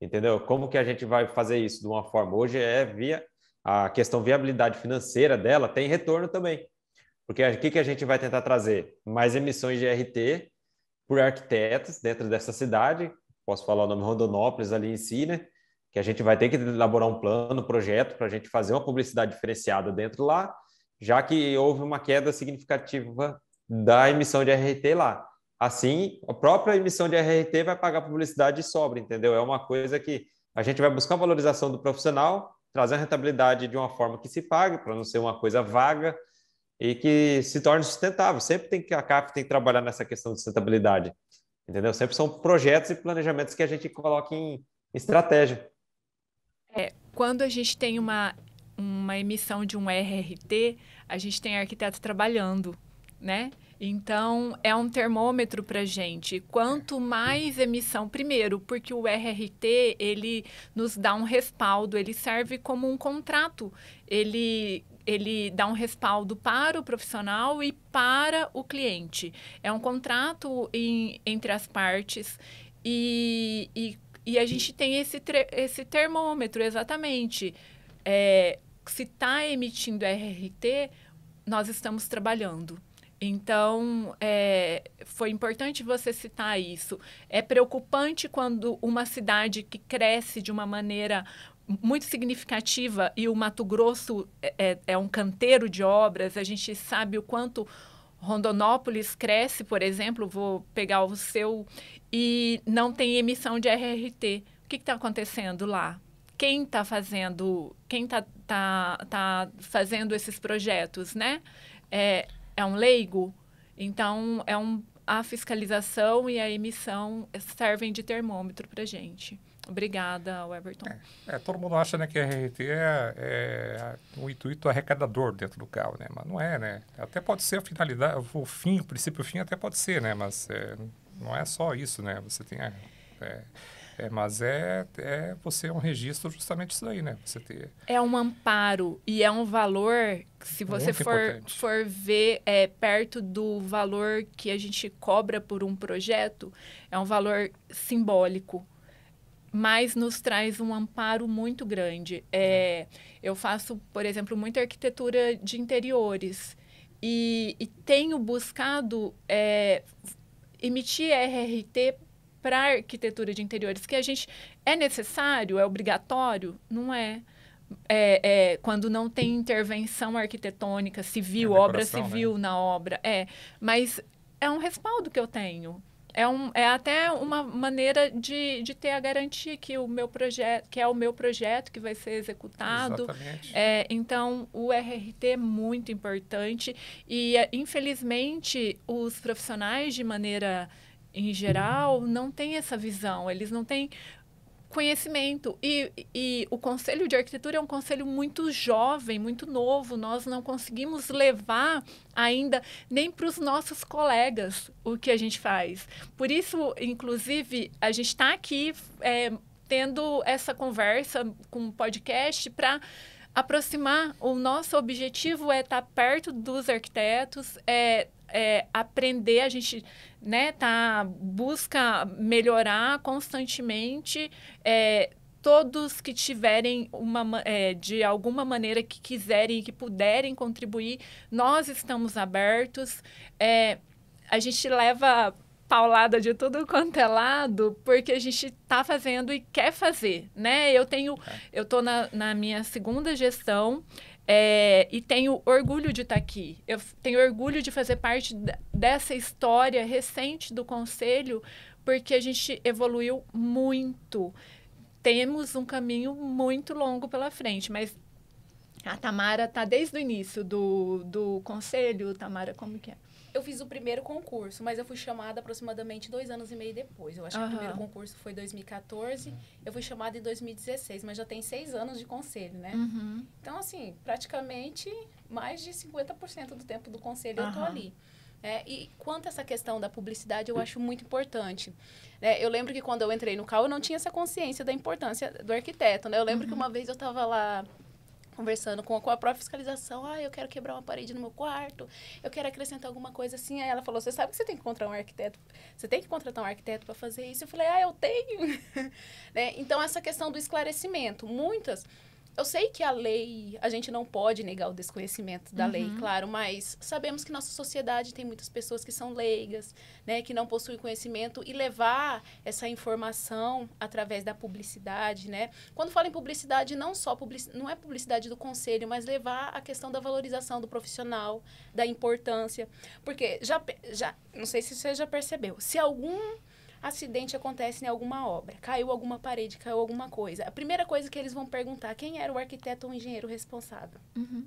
Entendeu? Como que a gente vai fazer isso de uma forma? Hoje é via a questão viabilidade financeira dela tem retorno também. Porque o que, que a gente vai tentar trazer? Mais emissões de RT por arquitetos dentro dessa cidade, posso falar o nome Rondonópolis ali em si, né? Que a gente vai ter que elaborar um plano, um projeto para a gente fazer uma publicidade diferenciada dentro lá, já que houve uma queda significativa da emissão de RRT lá. Assim, a própria emissão de RRT vai pagar publicidade e sobra, entendeu? É uma coisa que a gente vai buscar a valorização do profissional, trazer a rentabilidade de uma forma que se pague, para não ser uma coisa vaga, e que se torne sustentável. Sempre tem que a CAF tem que trabalhar nessa questão de sustentabilidade, entendeu? Sempre são projetos e planejamentos que a gente coloca em estratégia. É, quando a gente tem uma uma emissão de um RRT, a gente tem arquiteto trabalhando, né? Então, é um termômetro para gente. Quanto mais emissão, primeiro, porque o RRT, ele nos dá um respaldo, ele serve como um contrato. Ele ele dá um respaldo para o profissional e para o cliente. É um contrato em, entre as partes e, e, e, a gente tem esse, esse termômetro exatamente. É, se está emitindo RRT, nós estamos trabalhando. Então, é, foi importante você citar isso. É preocupante quando uma cidade que cresce de uma maneira muito significativa e o Mato Grosso é, é, é um canteiro de obras. A gente sabe o quanto Rondonópolis cresce, por exemplo, vou pegar o seu, e não tem emissão de RRT. O que está acontecendo lá? Quem está fazendo, quem está tá, tá fazendo esses projetos, né? É, é um leigo, então é um, a fiscalização e a emissão servem de termômetro para gente. Obrigada, Everton. É, é, todo mundo acha né, que a RRT é, é um intuito arrecadador dentro do carro, né? Mas não é, né? Até pode ser a finalidade, o fim, o princípio, o fim até pode ser, né? Mas é, não é só isso, né? Você tem é, é, mas é, é você é um registro justamente isso aí, né? Você ter... É um amparo e é um valor, se você for, for ver é, perto do valor que a gente cobra por um projeto, é um valor simbólico mas nos traz um amparo muito grande. É, é, eu faço, por exemplo, muita arquitetura de interiores e, e tenho buscado é, emitir RRT para arquitetura de interiores, que a gente é necessário, é obrigatório, não é? É, é, quando não tem intervenção arquitetônica civil, obra civil né? na obra. É, mas é um respaldo que eu tenho é, um, é até uma maneira de, de ter a garantia que o meu projeto que é o meu projeto que vai ser executado é, então o RRT é muito importante e eh, infelizmente os profissionais de maneira em geral não têm essa visão eles não têm conhecimento. E, e o Conselho de Arquitetura é um conselho muito jovem, muito novo. Nós não conseguimos levar ainda nem para os nossos colegas o que a gente faz. Por isso, inclusive, a gente está aqui é, tendo essa conversa com o podcast para aproximar. O nosso objetivo é estar tá perto dos arquitetos, é é, aprender, a gente né, tá, busca melhorar constantemente. É, todos que tiverem uma, é, de alguma maneira que quiserem que puderem contribuir, nós estamos abertos. É, a gente leva paulada de tudo quanto é lado, porque a gente está fazendo e quer fazer, né? Eu tenho, é. eu tô na, na minha segunda gestão, é, e tenho orgulho de estar tá aqui. Eu tenho orgulho de fazer parte dessa história recente do Conselho, porque a gente evoluiu muito. Temos um caminho muito longo pela frente, mas a Tamara está desde o início do, do Conselho. Tamara, como que é? eu fiz o primeiro concurso, mas eu fui chamada aproximadamente dois anos e meio depois. Eu acho uhum. que o primeiro concurso foi 2014, eu fui chamada em 2016, mas já tem seis anos de conselho, né? Uhum. Então, assim, praticamente mais de 50% do tempo do conselho uhum. eu tô ali. É, e quanto a essa questão da publicidade, eu acho muito importante. né eu lembro que quando eu entrei no cau eu não tinha essa consciência da importância do arquiteto. Né? Eu lembro uhum. que uma vez eu estava lá conversando com, com a própria fiscalização. Ah, eu quero quebrar uma parede no meu quarto, eu quero acrescentar alguma coisa assim. Aí ela falou: Você sabe que você tem que contratar um arquiteto? Você tem que contratar um arquiteto para fazer isso? Eu falei: Ah, eu tenho. né? Então, essa questão do esclarecimento. Muitas eu sei que a lei, a gente não pode negar o desconhecimento da uhum. lei, claro, mas sabemos que nossa sociedade tem muitas pessoas que são leigas, né, que não possuem conhecimento e levar essa informação através da publicidade, né? Quando falo em publicidade, não só public não é publicidade do conselho, mas levar a questão da valorização do profissional, da importância, porque já já não sei se você já percebeu, se algum acidente acontece em alguma obra, caiu alguma parede, caiu alguma coisa. A primeira coisa que eles vão perguntar quem era o arquiteto ou engenheiro responsável. Uhum.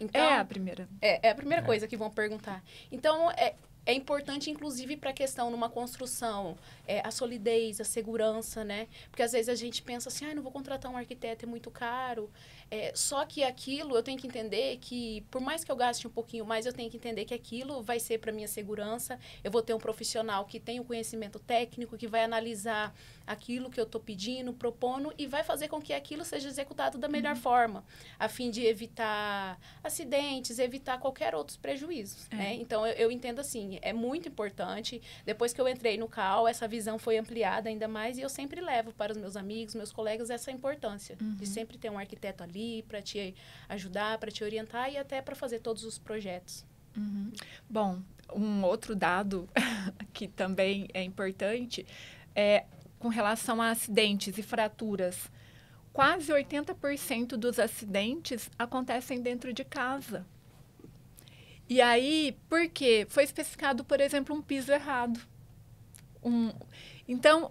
Então, é a primeira. É, é a primeira é. coisa que vão perguntar. Então, é, é importante, inclusive, para a questão numa construção, é, a solidez, a segurança, né? Porque às vezes a gente pensa assim, ah, não vou contratar um arquiteto, é muito caro. É, só que aquilo eu tenho que entender que, por mais que eu gaste um pouquinho mais, eu tenho que entender que aquilo vai ser para minha segurança. Eu vou ter um profissional que tem o um conhecimento técnico, que vai analisar aquilo que eu estou pedindo, propondo e vai fazer com que aquilo seja executado da melhor uhum. forma, a fim de evitar acidentes, evitar qualquer outros prejuízos. É. Né? Então eu, eu entendo assim, é muito importante. Depois que eu entrei no CAL, essa visão foi ampliada ainda mais e eu sempre levo para os meus amigos, meus colegas essa importância uhum. de sempre ter um arquiteto ali ali para te ajudar, para te orientar e até para fazer todos os projetos. Uhum. Bom, um outro dado que também é importante é com relação a acidentes e fraturas. Quase 80% dos acidentes acontecem dentro de casa. E aí, por quê? Foi especificado, por exemplo, um piso errado. Um... Então,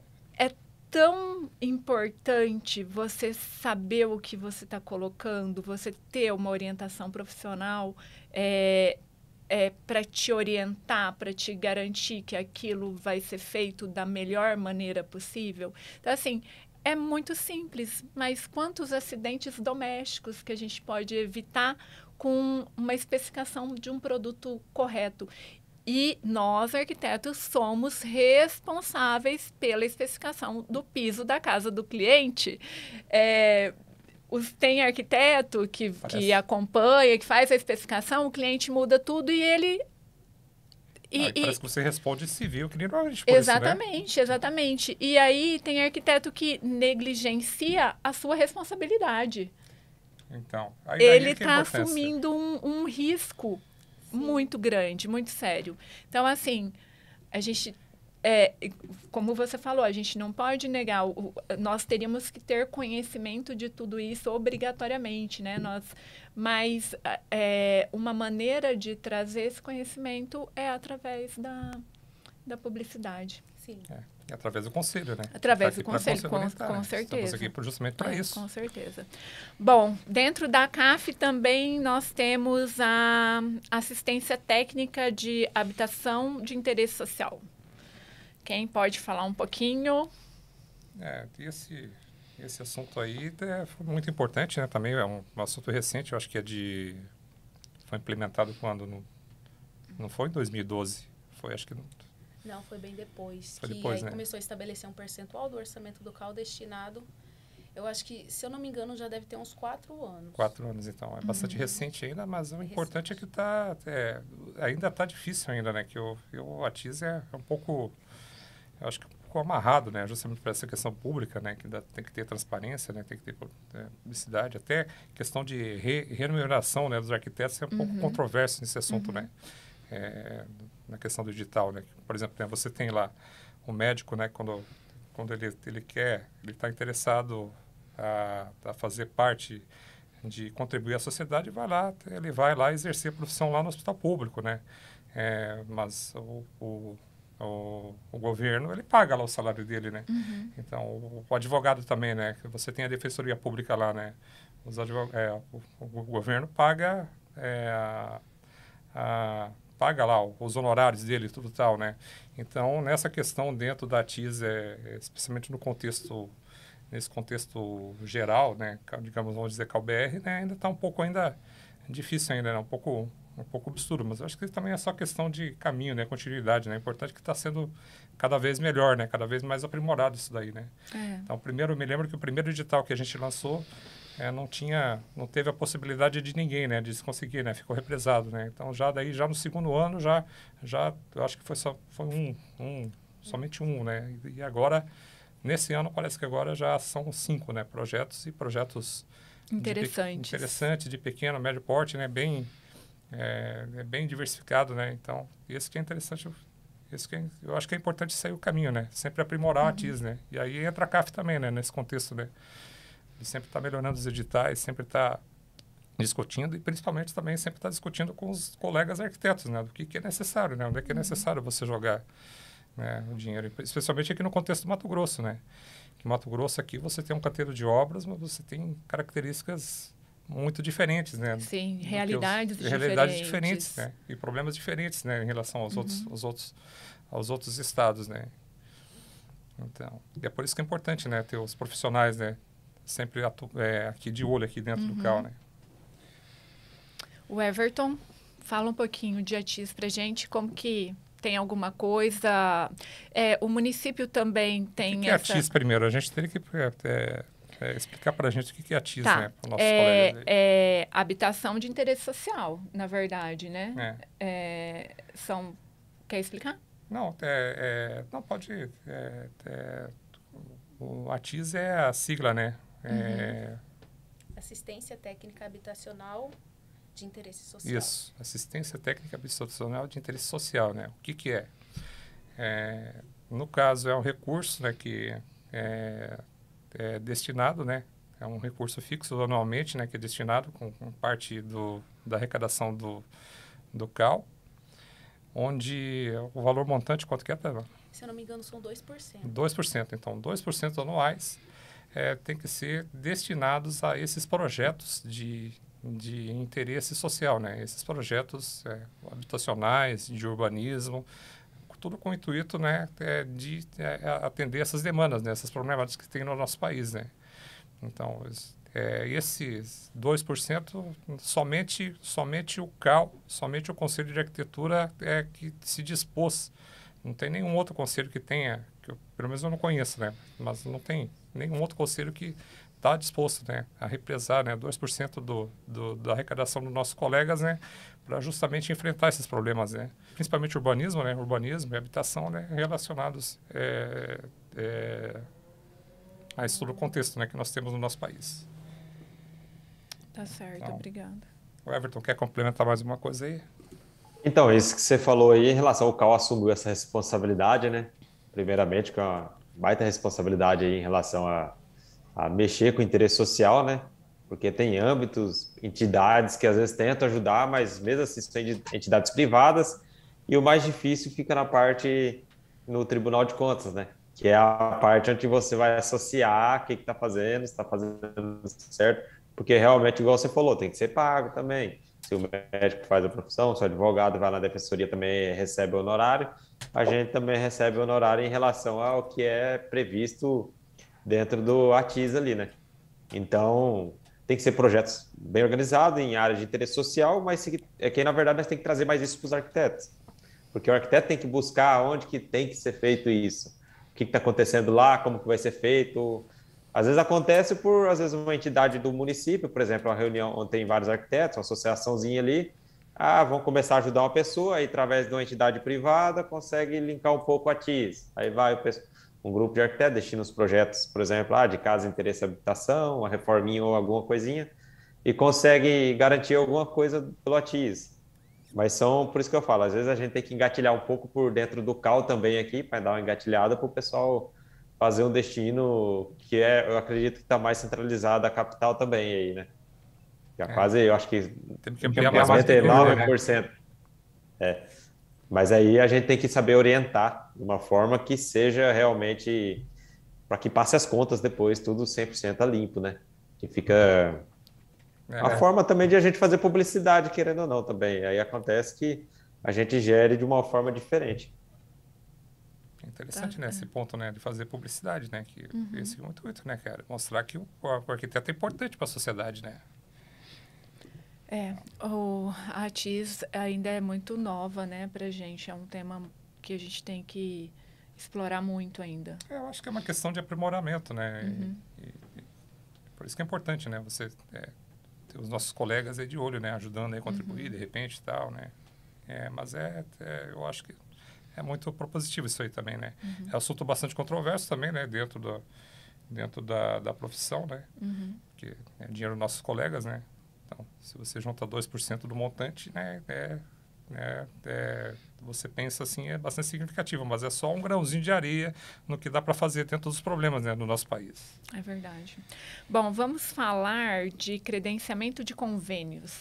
tão importante você saber o que você está colocando, você ter uma orientação profissional é, é, para te orientar, para te garantir que aquilo vai ser feito da melhor maneira possível. Então, assim, é muito simples, mas quantos acidentes domésticos que a gente pode evitar com uma especificação de um produto correto? E nós, arquitetos, somos responsáveis pela especificação do piso da casa do cliente. É, os, tem arquiteto que, que acompanha, que faz a especificação, o cliente muda tudo e ele ah, e, ah, e parece e, que você responde civil, que nem normalmente por Exatamente, isso, né? exatamente. E aí tem arquiteto que negligencia a sua responsabilidade. Então, aí, ele está é assumindo um, um risco muito grande, muito sério. Então, assim, a gente é, como você falou, a gente não pode negar. O, nós teríamos que ter conhecimento de tudo isso obrigatoriamente, né? Nós, mas é, uma maneira de trazer esse conhecimento é através da, da publicidade. Sim. É. Através do conselho, né? Através tá do conselho, com, com, certeza. Né? Estamos aqui justamente para é, isso. Com certeza. Bom, dentro da CAF também nós temos a assistência técnica de habitação de interesse social. Quem pode falar um pouquinho? É, esse, esse assunto aí é, foi muito importante, né? Também é um, um, assunto recente, eu acho que é de... Foi implementado quando? No, não foi em 2012, foi acho que não, foi bem depois. Foi que depois, aí né? começou a estabelecer um percentual do orçamento do CAL destinado. Eu acho que, se eu não me engano, já deve ter uns quatro anos. Quatro anos, então. É bastante uhum. recente ainda, mas o importante é que tá, é, ainda está difícil ainda, né? Que o, o ATIS é, é um pouco, eu acho que é um pouco amarrado, né? Justamente para essa questão pública, né? Que dá, tem que ter transparência, né? Tem que ter é, publicidade. Até questão de re, remuneração né, dos arquitetos é um uhum. pouco controverso nesse assunto, uhum. né? é, na questão do digital, né? Por exemplo, né, você tem lá o um médico, né? Quando, quando ele, ele quer, ele está interessado a, a, fazer parte de contribuir à sociedade, vai lá, ele vai lá exercer a profissão lá no hospital público, né? É, mas o, o o, o, governo, ele paga lá o salário dele, né? Uhum. Então, o, o, advogado também, né? Você tem a defensoria pública lá, né? Os advog... É, o, o, governo paga é, a, a, paga lá os honorários dele tudo tal, né? Então, nessa questão dentro da TIS, é, é, especialmente no contexto nesse contexto geral, né, digamos, vamos dizer que o BR, né, ainda está um pouco ainda difícil ainda, né, um pouco um pouco absurdo, mas acho que também é só questão de caminho, né, continuidade, né, é importante que está sendo cada vez melhor, né, cada vez mais aprimorado isso daí, né. É. Então, primeiro, eu me lembro que o primeiro edital que a gente lançou é, não tinha, não teve a possibilidade de ninguém, né, de se conseguir, né, ficou represado, né. Então já daí já no segundo ano já, já eu acho que foi só foi um, um somente um, né. E, agora nesse ano parece que agora já são cinco, né, projetos e projetos interessantes, de, de pequeno, médio porte, né, bem é, é bem diversificado, né. Então isso que é interessante isso que é, eu acho que é importante sair o caminho, né? Sempre aprimorar uhum. a TIS, né? E aí entra a CAF também, né? Nesse contexto, né? sempre está melhorando os editais, sempre está discutindo e principalmente também sempre está discutindo com os colegas arquitetos, né, do que, que é necessário, né, onde é que é uhum. necessário você jogar né, o dinheiro, especialmente aqui no contexto do Mato Grosso, né, que Mato Grosso aqui você tem um canteiro de obras, mas você tem características muito diferentes, né? Sim, realidades, diferentes. realidades diferentes. né? E problemas diferentes, né, em relação aos uhum. outros, aos outros, aos outros estados, né? Então, é por isso que é importante, né, ter os profissionais, né, sempre atu, é, aqui de olho aqui dentro uhum. do carro, né? O Everton, fala um pouquinho de Atis para gente, como que tem alguma coisa, é, o município também tem o que essa... Que é Atis primeiro, a gente teria que é, é, é explicar para a gente o que é Atis, tá. né? É, é, habitação de interesse social, na verdade, né? É. são... Quer explicar? Não, não pode... o Atis é a sigla, né? É... Assistência técnica habitacional de interesse social. Isso, assistência técnica habitacional de interesse social, né? O que que é? é no caso, é um recurso né, que é, é, destinado, né? É um recurso fixo anualmente, né? Que é destinado com, com parte do, da arrecadação do, do CAL, onde o valor montante, quanto que é, Se eu não me engano, são 2%. 2%, então 2% anuais é, tem que ser destinados a esses projetos de, de interesse social, né? Esses projetos é, habitacionais, de urbanismo, tudo com o intuito né, é, de é, atender essas demandas, né, essas problemáticas que tem no nosso país. Né? Então, é, esses 2%, somente, somente o CAL, somente o Conselho de Arquitetura é que se dispôs. Não tem nenhum outro conselho que tenha que eu, pelo menos eu não conheço, né? Mas não tem nenhum outro conselho que está disposto né, a represar né, 2% do, do, da arrecadação dos nossos colegas né, para justamente enfrentar esses problemas, né? principalmente urbanismo, né, urbanismo e habitação né, relacionados é, é, a isso todo o contexto né, que nós temos no nosso país. Tá certo, então, obrigada. O Everton quer complementar mais uma coisa aí? Então, isso que você falou aí em relação ao qual assumiu essa responsabilidade, né? primeiramente, com é uma baita responsabilidade aí em relação a, a mexer com o interesse social, né? Porque tem âmbitos, entidades que às vezes tentam ajudar, mas mesmo assim tem entidades privadas, e o mais difícil fica na parte no Tribunal de Contas, né? Que é a parte onde você vai associar o que está fazendo, se está fazendo certo, porque realmente, igual você falou, tem que ser pago também se o médico faz a profissão, se o advogado vai na defensoria também recebe honorário, a gente também recebe honorário em relação ao que é previsto dentro do ATIS ali, né? Então, tem que ser projetos bem organizados em áreas de interesse social, mas é que na verdade nós tem que trazer mais isso para os arquitetos, porque o arquiteto tem que buscar onde que tem que ser feito isso, o que está acontecendo lá, como que vai ser feito, às vezes acontece por, às vezes, uma entidade do município, por exemplo, uma reunião onde tem vários arquitetos, uma associaçãozinha ali, ah, vão começar a ajudar uma pessoa, aí através de uma entidade privada consegue linkar um pouco a TIS. Aí vai um grupo de arquitetos, destina os projetos, por exemplo, ah, de casa, interesse, habitação, uma reforminha ou alguma coisinha, e consegue garantir alguma coisa pelo ATIS. Mas são, por isso que eu falo, às vezes a gente tem que engatilhar um pouco por dentro do cal também aqui, para dar uma engatilhada para o pessoal fazer um destino que é, eu acredito que está mais centralizado a capital também aí, né? Já é. quase, eu acho que, tem que ampliar 99%. É. Né? é. Mas aí a gente tem que saber orientar de uma forma que seja realmente para que passe as contas depois, tudo 100% a limpo, né? Que fica é. a forma também de a gente fazer publicidade, querendo ou não também. Aí acontece que a gente gere de uma forma diferente. Interessante, tá. né? Esse tá. ponto, né? De fazer publicidade, né? Que uhum. esse é né, cara? Mostrar que o, o arquiteto é importante para a sociedade, né? É, o, a TIS ainda é muito nova, né, para gente. É um tema que a gente tem que explorar muito ainda. É, eu acho que é uma questão de aprimoramento, né? Uhum. E, e, e por isso que é importante, né? Você é, ter os nossos colegas aí de olho, né? Ajudando aí, contribuir, uhum. de repente e tal, né? É, mas é, é, eu acho que é muito propositivo isso aí também, né? Uhum. É assunto bastante controverso também, né? Dentro, do, dentro da, da profissão, né? Uhum. Porque é dinheiro dos nossos colegas, né? Então, se você junta 2% do montante, né? É, é, é, você pensa assim, é bastante significativo, mas é só um grãozinho de areia no que dá para fazer dentro dos problemas né, do nosso país. É verdade. Bom, vamos falar de credenciamento de convênios,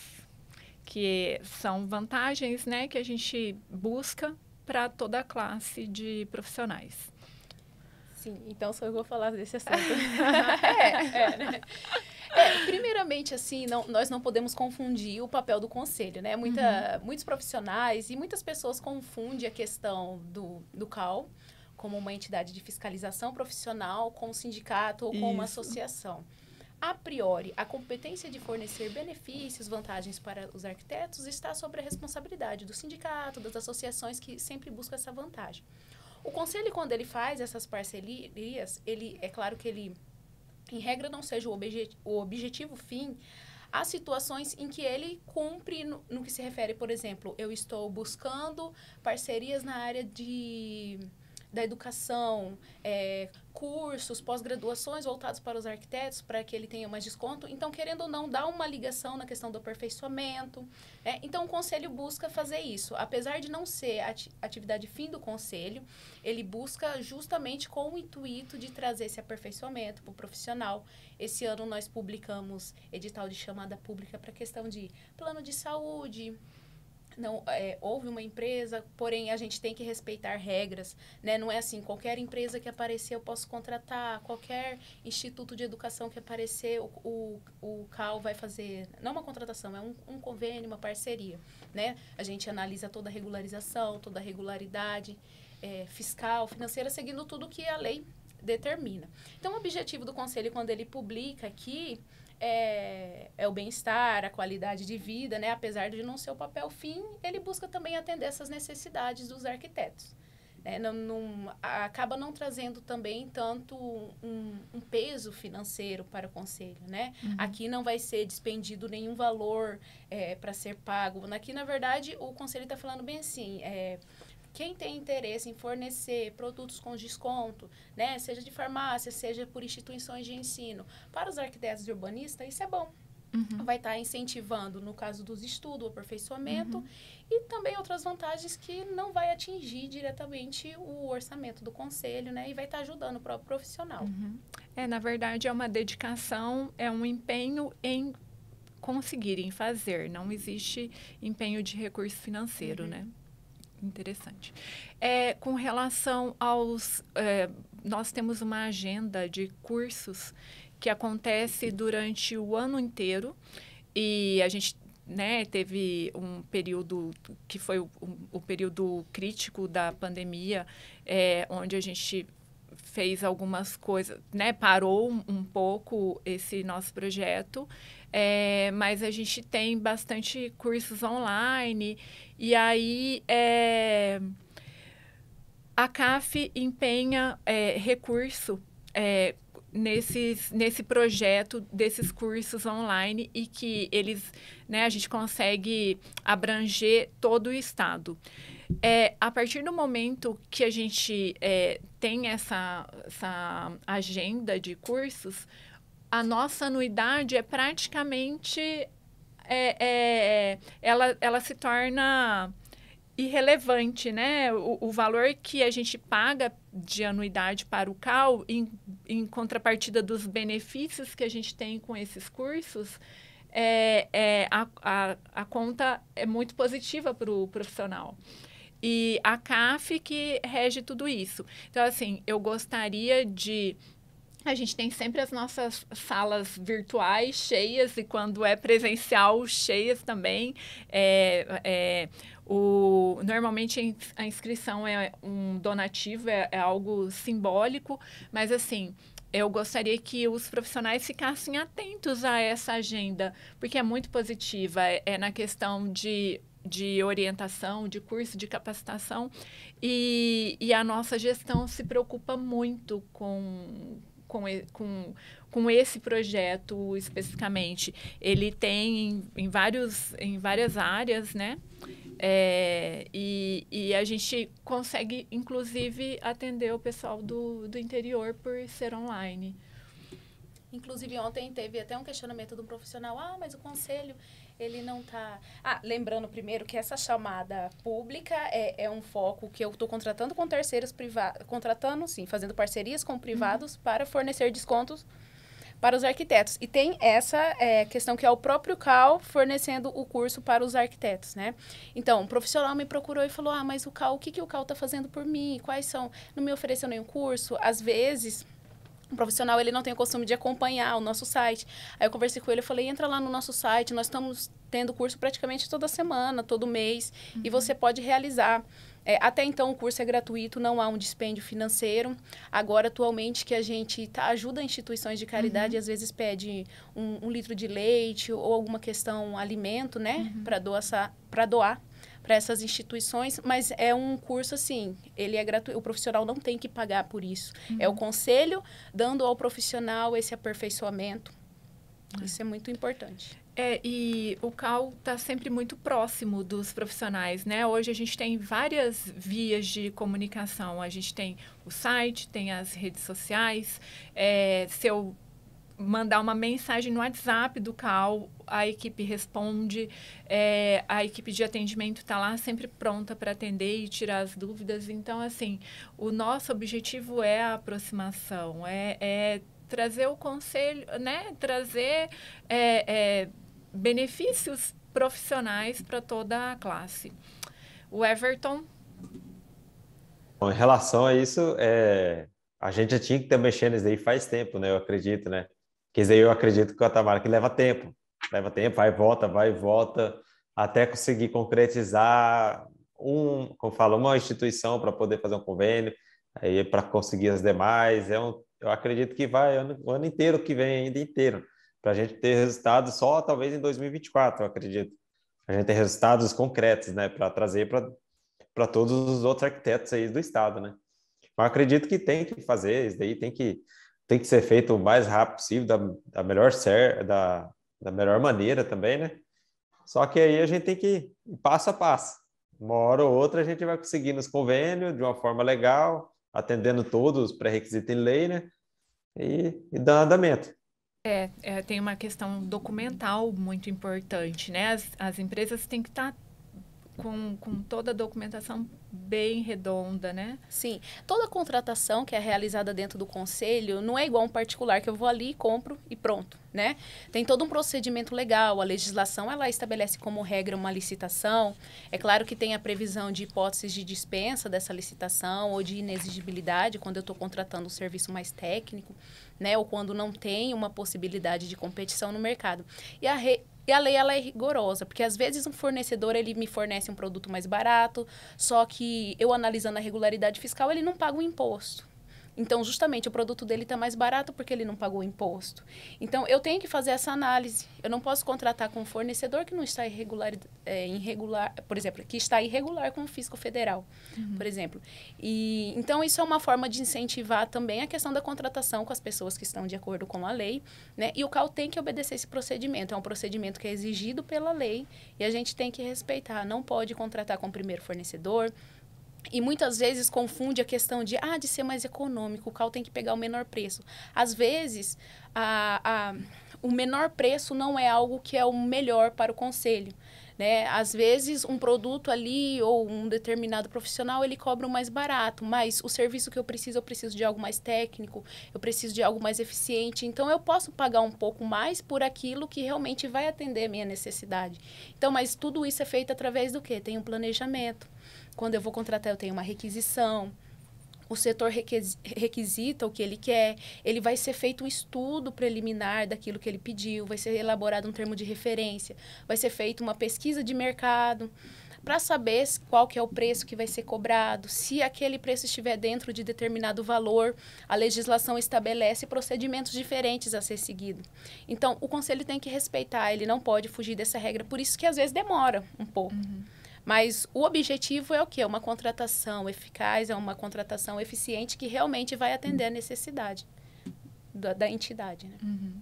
que são vantagens né, que a gente busca para toda a classe de profissionais. Sim, então só eu vou falar desse assunto. é, é, né? É, primeiramente, assim, não, nós não podemos confundir o papel do conselho, né? Muita, uhum. Muitos profissionais e muitas pessoas confundem a questão do, do CAL como uma entidade de fiscalização profissional com um sindicato ou Isso. com uma associação a priori, a competência de fornecer benefícios, vantagens para os arquitetos está sobre a responsabilidade do sindicato, das associações que sempre buscam essa vantagem. O conselho, quando ele faz essas parcerias, ele é claro que ele, em regra, não seja o, obje o objetivo fim, há situações em que ele cumpre no, no, que se refere, por exemplo, eu estou buscando parcerias na área de da educação, é, cursos, pós-graduações voltados para os arquitetos, para que ele tenha mais desconto. Então, querendo ou não, dá uma ligação na questão do aperfeiçoamento. Né? Então, o conselho busca fazer isso. Apesar de não ser atividade fim do conselho, ele busca justamente com o intuito de trazer esse aperfeiçoamento para o profissional. Esse ano nós publicamos edital de chamada pública para questão de plano de saúde, não é, houve uma empresa, porém a gente tem que respeitar regras, né? Não é assim, qualquer empresa que aparecer eu posso contratar, qualquer instituto de educação que aparecer, o, o, o CAL vai fazer, não uma contratação, é um, um convênio, uma parceria, né? A gente analisa toda a regularização, toda a regularidade é, fiscal, financeira, seguindo tudo que a lei determina. Então, o objetivo do conselho, quando ele publica aqui, é, é o bem-estar, a qualidade de vida, né? Apesar de não ser o papel fim, ele busca também atender essas necessidades dos arquitetos. Né? Não, não, acaba não trazendo também tanto um, um, peso financeiro para o conselho, né? Uhum. Aqui não vai ser despendido nenhum valor é, para ser pago. Aqui, na verdade, o conselho está falando bem assim, é, quem tem interesse em fornecer produtos com desconto, né, seja de farmácia, seja por instituições de ensino, para os arquitetos e urbanistas, isso é bom. Uhum. Vai estar tá incentivando, no caso dos estudos, o aperfeiçoamento uhum. e também outras vantagens que não vai atingir diretamente o orçamento do conselho, né? E vai estar tá ajudando o próprio profissional. Uhum. É, na verdade, é uma dedicação, é um empenho em conseguirem fazer. Não existe empenho de recurso financeiro, uhum. né? Interessante. É, com relação aos. É, nós temos uma agenda de cursos que acontece durante o ano inteiro e a gente né, teve um período que foi o, o período crítico da pandemia, é, onde a gente fez algumas coisas, né, parou um, pouco esse nosso projeto, é, mas a gente tem bastante cursos online e aí é, a CAF empenha é, recurso é, nesses, nesse projeto desses cursos online e que eles, né, a gente consegue abranger todo o estado. É, a partir do momento que a gente é, tem essa, essa agenda de cursos, a nossa anuidade é praticamente é, é, é, ela, ela se torna irrelevante, né? O, o, valor que a gente paga de anuidade para o CAL, em, em contrapartida dos benefícios que a gente tem com esses cursos, é, é a, a, a, conta é muito positiva para o profissional. E a CAF que rege tudo isso. Então, assim, eu gostaria de a gente tem sempre as nossas salas virtuais cheias e quando é presencial, cheias também. É, é, o, normalmente a inscrição é um donativo, é, é algo simbólico, mas assim, eu gostaria que os profissionais ficassem atentos a essa agenda, porque é muito positiva. É, é, na questão de, de orientação, de curso, de capacitação. E, e a nossa gestão se preocupa muito com, com, com, com esse projeto especificamente. Ele tem em, vários, em várias áreas, né? É, e, e, a gente consegue, inclusive, atender o pessoal do, do interior por ser online. Inclusive, ontem teve até um questionamento do profissional: ah, mas o conselho ele não tá. Ah, lembrando primeiro que essa chamada pública é, é um foco que eu estou contratando com terceiros privados. Contratando, sim, fazendo parcerias com privados uhum. para fornecer descontos para os arquitetos. E tem essa é, questão que é o próprio CAL fornecendo o curso para os arquitetos, né? Então, um profissional me procurou e falou, ah, mas o CAL, o que, que o CAL está fazendo por mim? Quais são? Não me ofereceu nenhum curso? Às vezes, um profissional ele não tem o costume de acompanhar o nosso site. Aí eu conversei com ele, eu falei, entra lá no nosso site, nós estamos tendo curso praticamente toda semana, todo mês, uhum. e você pode realizar. É, até então o curso é gratuito, não há um dispêndio financeiro. Agora, atualmente, que a gente tá, ajuda instituições de caridade, uhum. às vezes pede um, um, litro de leite ou alguma questão um alimento, né, uhum. para doar para essas instituições, mas é um curso assim, ele é gratuito, o profissional não tem que pagar por isso. Uhum. É o uhum. conselho dando ao profissional esse aperfeiçoamento. Uhum. Isso é muito importante. É, e o CAL está sempre muito próximo dos profissionais, né? Hoje a gente tem várias vias de comunicação. A gente tem o site, tem as redes sociais. É, se eu mandar uma mensagem no WhatsApp do CAL, a equipe responde, é, a equipe de atendimento está lá sempre pronta para atender e tirar as dúvidas. Então, assim, o nosso objetivo é a aproximação, é, é trazer o conselho, né? Trazer é, é benefícios profissionais para toda a classe. O Everton. Bom, em relação a isso, é, a gente já tinha que estar mexendo nisso aí faz tempo, né? Eu acredito, né? Quer dizer, eu acredito que o Atamar que leva tempo, leva tempo, vai e volta, vai e volta, até conseguir concretizar um, como falo, uma instituição para poder fazer um convênio, aí para conseguir as demais. É um, eu acredito que vai ano, o ano inteiro que vem, ainda inteiro, para a gente ter resultados só talvez em 2024, eu acredito. A gente ter resultados concretos, né, para trazer para todos os outros arquitetos aí do estado, né? Mas acredito que tem que fazer isso daí, tem que tem que ser feito o mais rápido possível, da, da melhor ser, da, da melhor maneira também, né? Só que aí a gente tem que ir passo a passo. Uma hora ou outra a gente vai conseguir nos convênios de uma forma legal, atendendo todos os pré-requisitos em lei, né? E, e dando andamento. É, é, tem uma questão documental muito importante, né? As, as empresas têm que estar tá com, com toda a documentação bem redonda, né? Sim. Toda contratação que é realizada dentro do conselho não é igual um particular que eu vou ali, compro e pronto, né? Tem todo um procedimento legal, a legislação ela estabelece como regra uma licitação. É claro que tem a previsão de hipóteses de dispensa dessa licitação ou de inexigibilidade quando eu estou contratando um serviço mais técnico, né? Ou quando não tem uma possibilidade de competição no mercado. E a, re e a lei ela é rigorosa, porque às vezes um fornecedor ele me fornece um produto mais barato, só que eu analisando a regularidade fiscal, ele não paga o imposto. Então, justamente, o produto dele está mais barato porque ele não pagou imposto. Então, eu tenho que fazer essa análise. Eu não posso contratar com um fornecedor que não está irregular, é, irregular por exemplo, que está irregular com o fisco federal, uhum. por exemplo. E, então, isso é uma forma de incentivar também a questão da contratação com as pessoas que estão de acordo com a lei. Né? E o CAL tem que obedecer esse procedimento. É um procedimento que é exigido pela lei e a gente tem que respeitar. Não pode contratar com o primeiro fornecedor, e muitas vezes confunde a questão de, ah, de ser mais econômico, o carro tem que pegar o menor preço. Às vezes, a, a, o menor preço não é algo que é o melhor para o conselho. Né? Às vezes, um produto ali ou um determinado profissional, ele cobra o mais barato, mas o serviço que eu preciso, eu preciso de algo mais técnico, eu preciso de algo mais eficiente. Então, eu posso pagar um pouco mais por aquilo que realmente vai atender a minha necessidade. Então, mas tudo isso é feito através do quê? Tem um planejamento quando eu vou contratar, eu tenho uma requisição. O setor requisita o que ele quer, ele vai ser feito um estudo preliminar daquilo que ele pediu, vai ser elaborado um termo de referência, vai ser feita uma pesquisa de mercado para saber qual que é o preço que vai ser cobrado, se aquele preço estiver dentro de determinado valor, a legislação estabelece procedimentos diferentes a ser seguido. Então, o conselho tem que respeitar, ele não pode fugir dessa regra, por isso que às vezes demora um pouco. Uhum. Mas o objetivo é o quê? É uma contratação eficaz, é uma contratação eficiente que realmente vai atender a necessidade da, da entidade. Né? Uhum.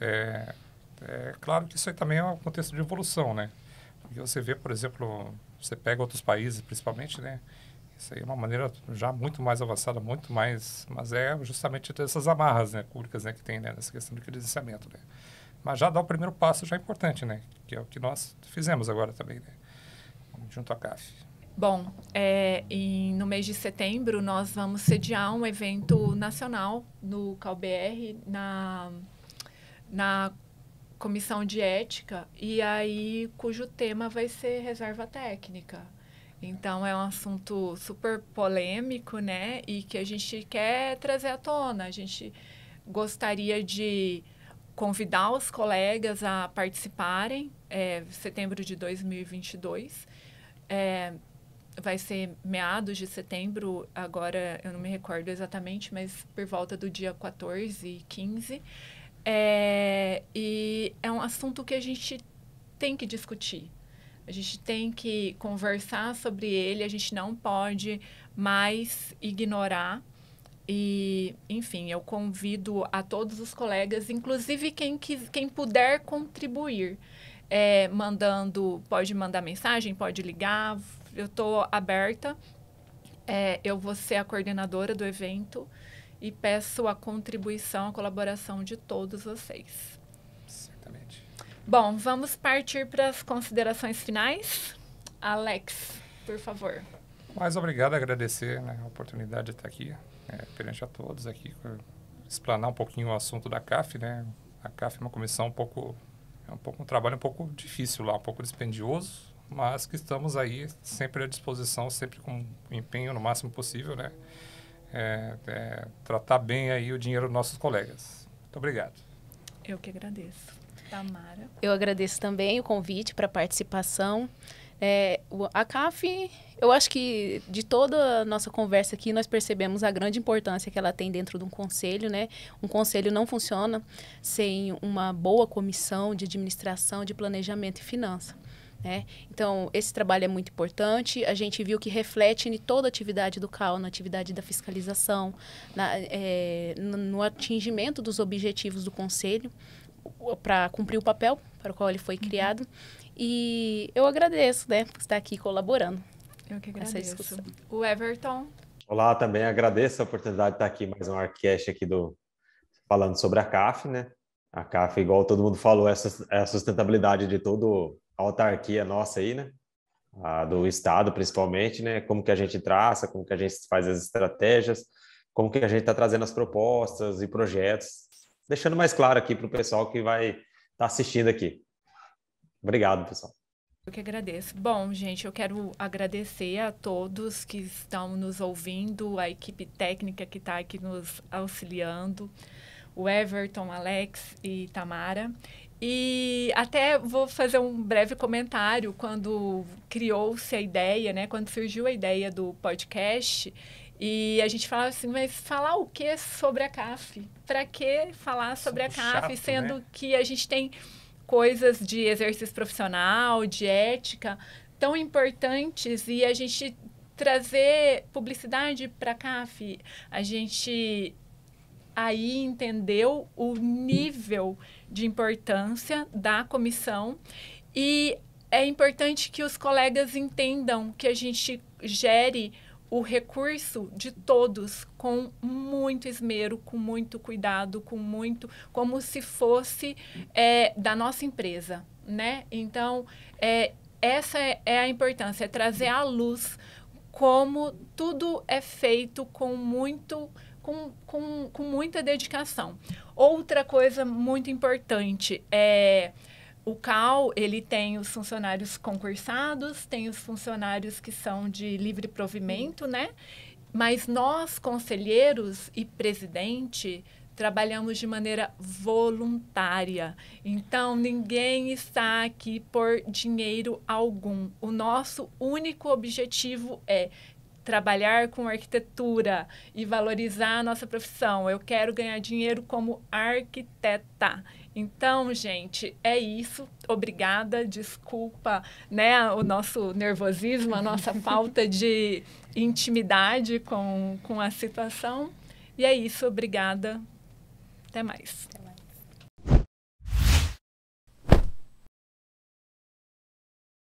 É, é claro que isso aí também é um contexto de evolução, né? E você vê, por exemplo, você pega outros países, principalmente, né? Isso aí é uma maneira já muito mais avançada, muito mais, mas é justamente essas amarras, né, públicas, né, que tem né, nessa questão de credenciamento, né? Mas já dá o primeiro passo já é importante, né? Que é o que nós fizemos agora também, né? junto à CAF? Bom, é, em, no mês de setembro nós vamos sediar um evento nacional no CalBR, na, na comissão de ética, e aí cujo tema vai ser reserva técnica. Então é um assunto super polêmico, né? E que a gente quer trazer à tona. A gente gostaria de convidar os colegas a participarem, é, setembro de 2022 é, vai ser meados de setembro, agora eu não me recordo exatamente, mas por volta do dia 14 e 15. É, e é um assunto que a gente tem que discutir. A gente tem que conversar sobre ele, a gente não pode mais ignorar. E, enfim, eu convido a todos os colegas, inclusive quem, quis, quem puder contribuir é, mandando, pode mandar mensagem, pode ligar. Eu estou aberta. É, eu vou ser a coordenadora do evento e peço a contribuição, a colaboração de todos vocês. Certamente. Bom, vamos partir para as considerações finais. Alex, por favor. Mais obrigado, agradecer né, a oportunidade de estar aqui, é, perante a todos aqui, explanar um pouquinho o assunto da CAF, né? A CAF é uma comissão um pouco é um, pouco, um trabalho um pouco difícil lá, um pouco dispendioso, mas que estamos aí sempre à disposição, sempre com empenho no máximo possível, né? É, é, tratar bem aí o dinheiro dos nossos colegas. Muito obrigado. Eu que agradeço. Tamara. Eu agradeço também o convite para a participação. É, a CAF, eu acho que de toda a nossa conversa aqui, nós percebemos a grande importância que ela tem dentro de um conselho, né? Um conselho não funciona sem uma boa comissão de administração, de planejamento e finança. Né? Então, esse trabalho é muito importante. A gente viu que reflete em toda a atividade do CAO, na atividade da fiscalização, na, é, no atingimento dos objetivos do Conselho para cumprir o papel para o qual ele foi uhum. criado. E eu agradeço, né, por estar aqui colaborando. Eu que agradeço. Essa discussão. O Everton. Olá, também agradeço a oportunidade de estar aqui mais um arcast aqui do falando sobre a CAF, né? A CAF, igual todo mundo falou, é a sustentabilidade de toda a autarquia nossa aí, né? A do Estado, principalmente, né? Como que a gente traça, como que a gente faz as estratégias, como que a gente está trazendo as propostas e projetos, deixando mais claro aqui para o pessoal que vai estar tá assistindo aqui. Obrigado, pessoal. Eu que agradeço. Bom, gente, eu quero agradecer a todos que estão nos ouvindo, a equipe técnica que está aqui nos auxiliando, o Everton, Alex e Tamara. E até vou fazer um breve comentário. Quando criou-se a ideia, né? Quando surgiu a ideia do podcast, e a gente falava assim, mas falar o que sobre a CAF? Para que falar sobre a CAF, chato, sendo né? que a gente tem coisas de exercício profissional, de ética, tão importantes e a gente trazer publicidade para a CAF, a gente aí entendeu o nível de importância da comissão e é importante que os colegas entendam que a gente gere o recurso de todos com muito esmero, com muito cuidado, com muito como se fosse é, da nossa empresa, né? Então é, essa é, é a importância, é trazer à luz como tudo é feito com muito com, com, com muita dedicação. Outra coisa muito importante é o CAL, ele tem os funcionários concursados, tem os funcionários que são de livre provimento, né? Mas nós, conselheiros e presidente, trabalhamos de maneira voluntária. Então, ninguém está aqui por dinheiro algum. O nosso único objetivo é trabalhar com arquitetura e valorizar a nossa profissão. Eu quero ganhar dinheiro como arquiteta. Então, gente, é isso. Obrigada, desculpa, né, o nosso nervosismo, a nossa falta de intimidade com, com a situação. E é isso, obrigada. Até mais.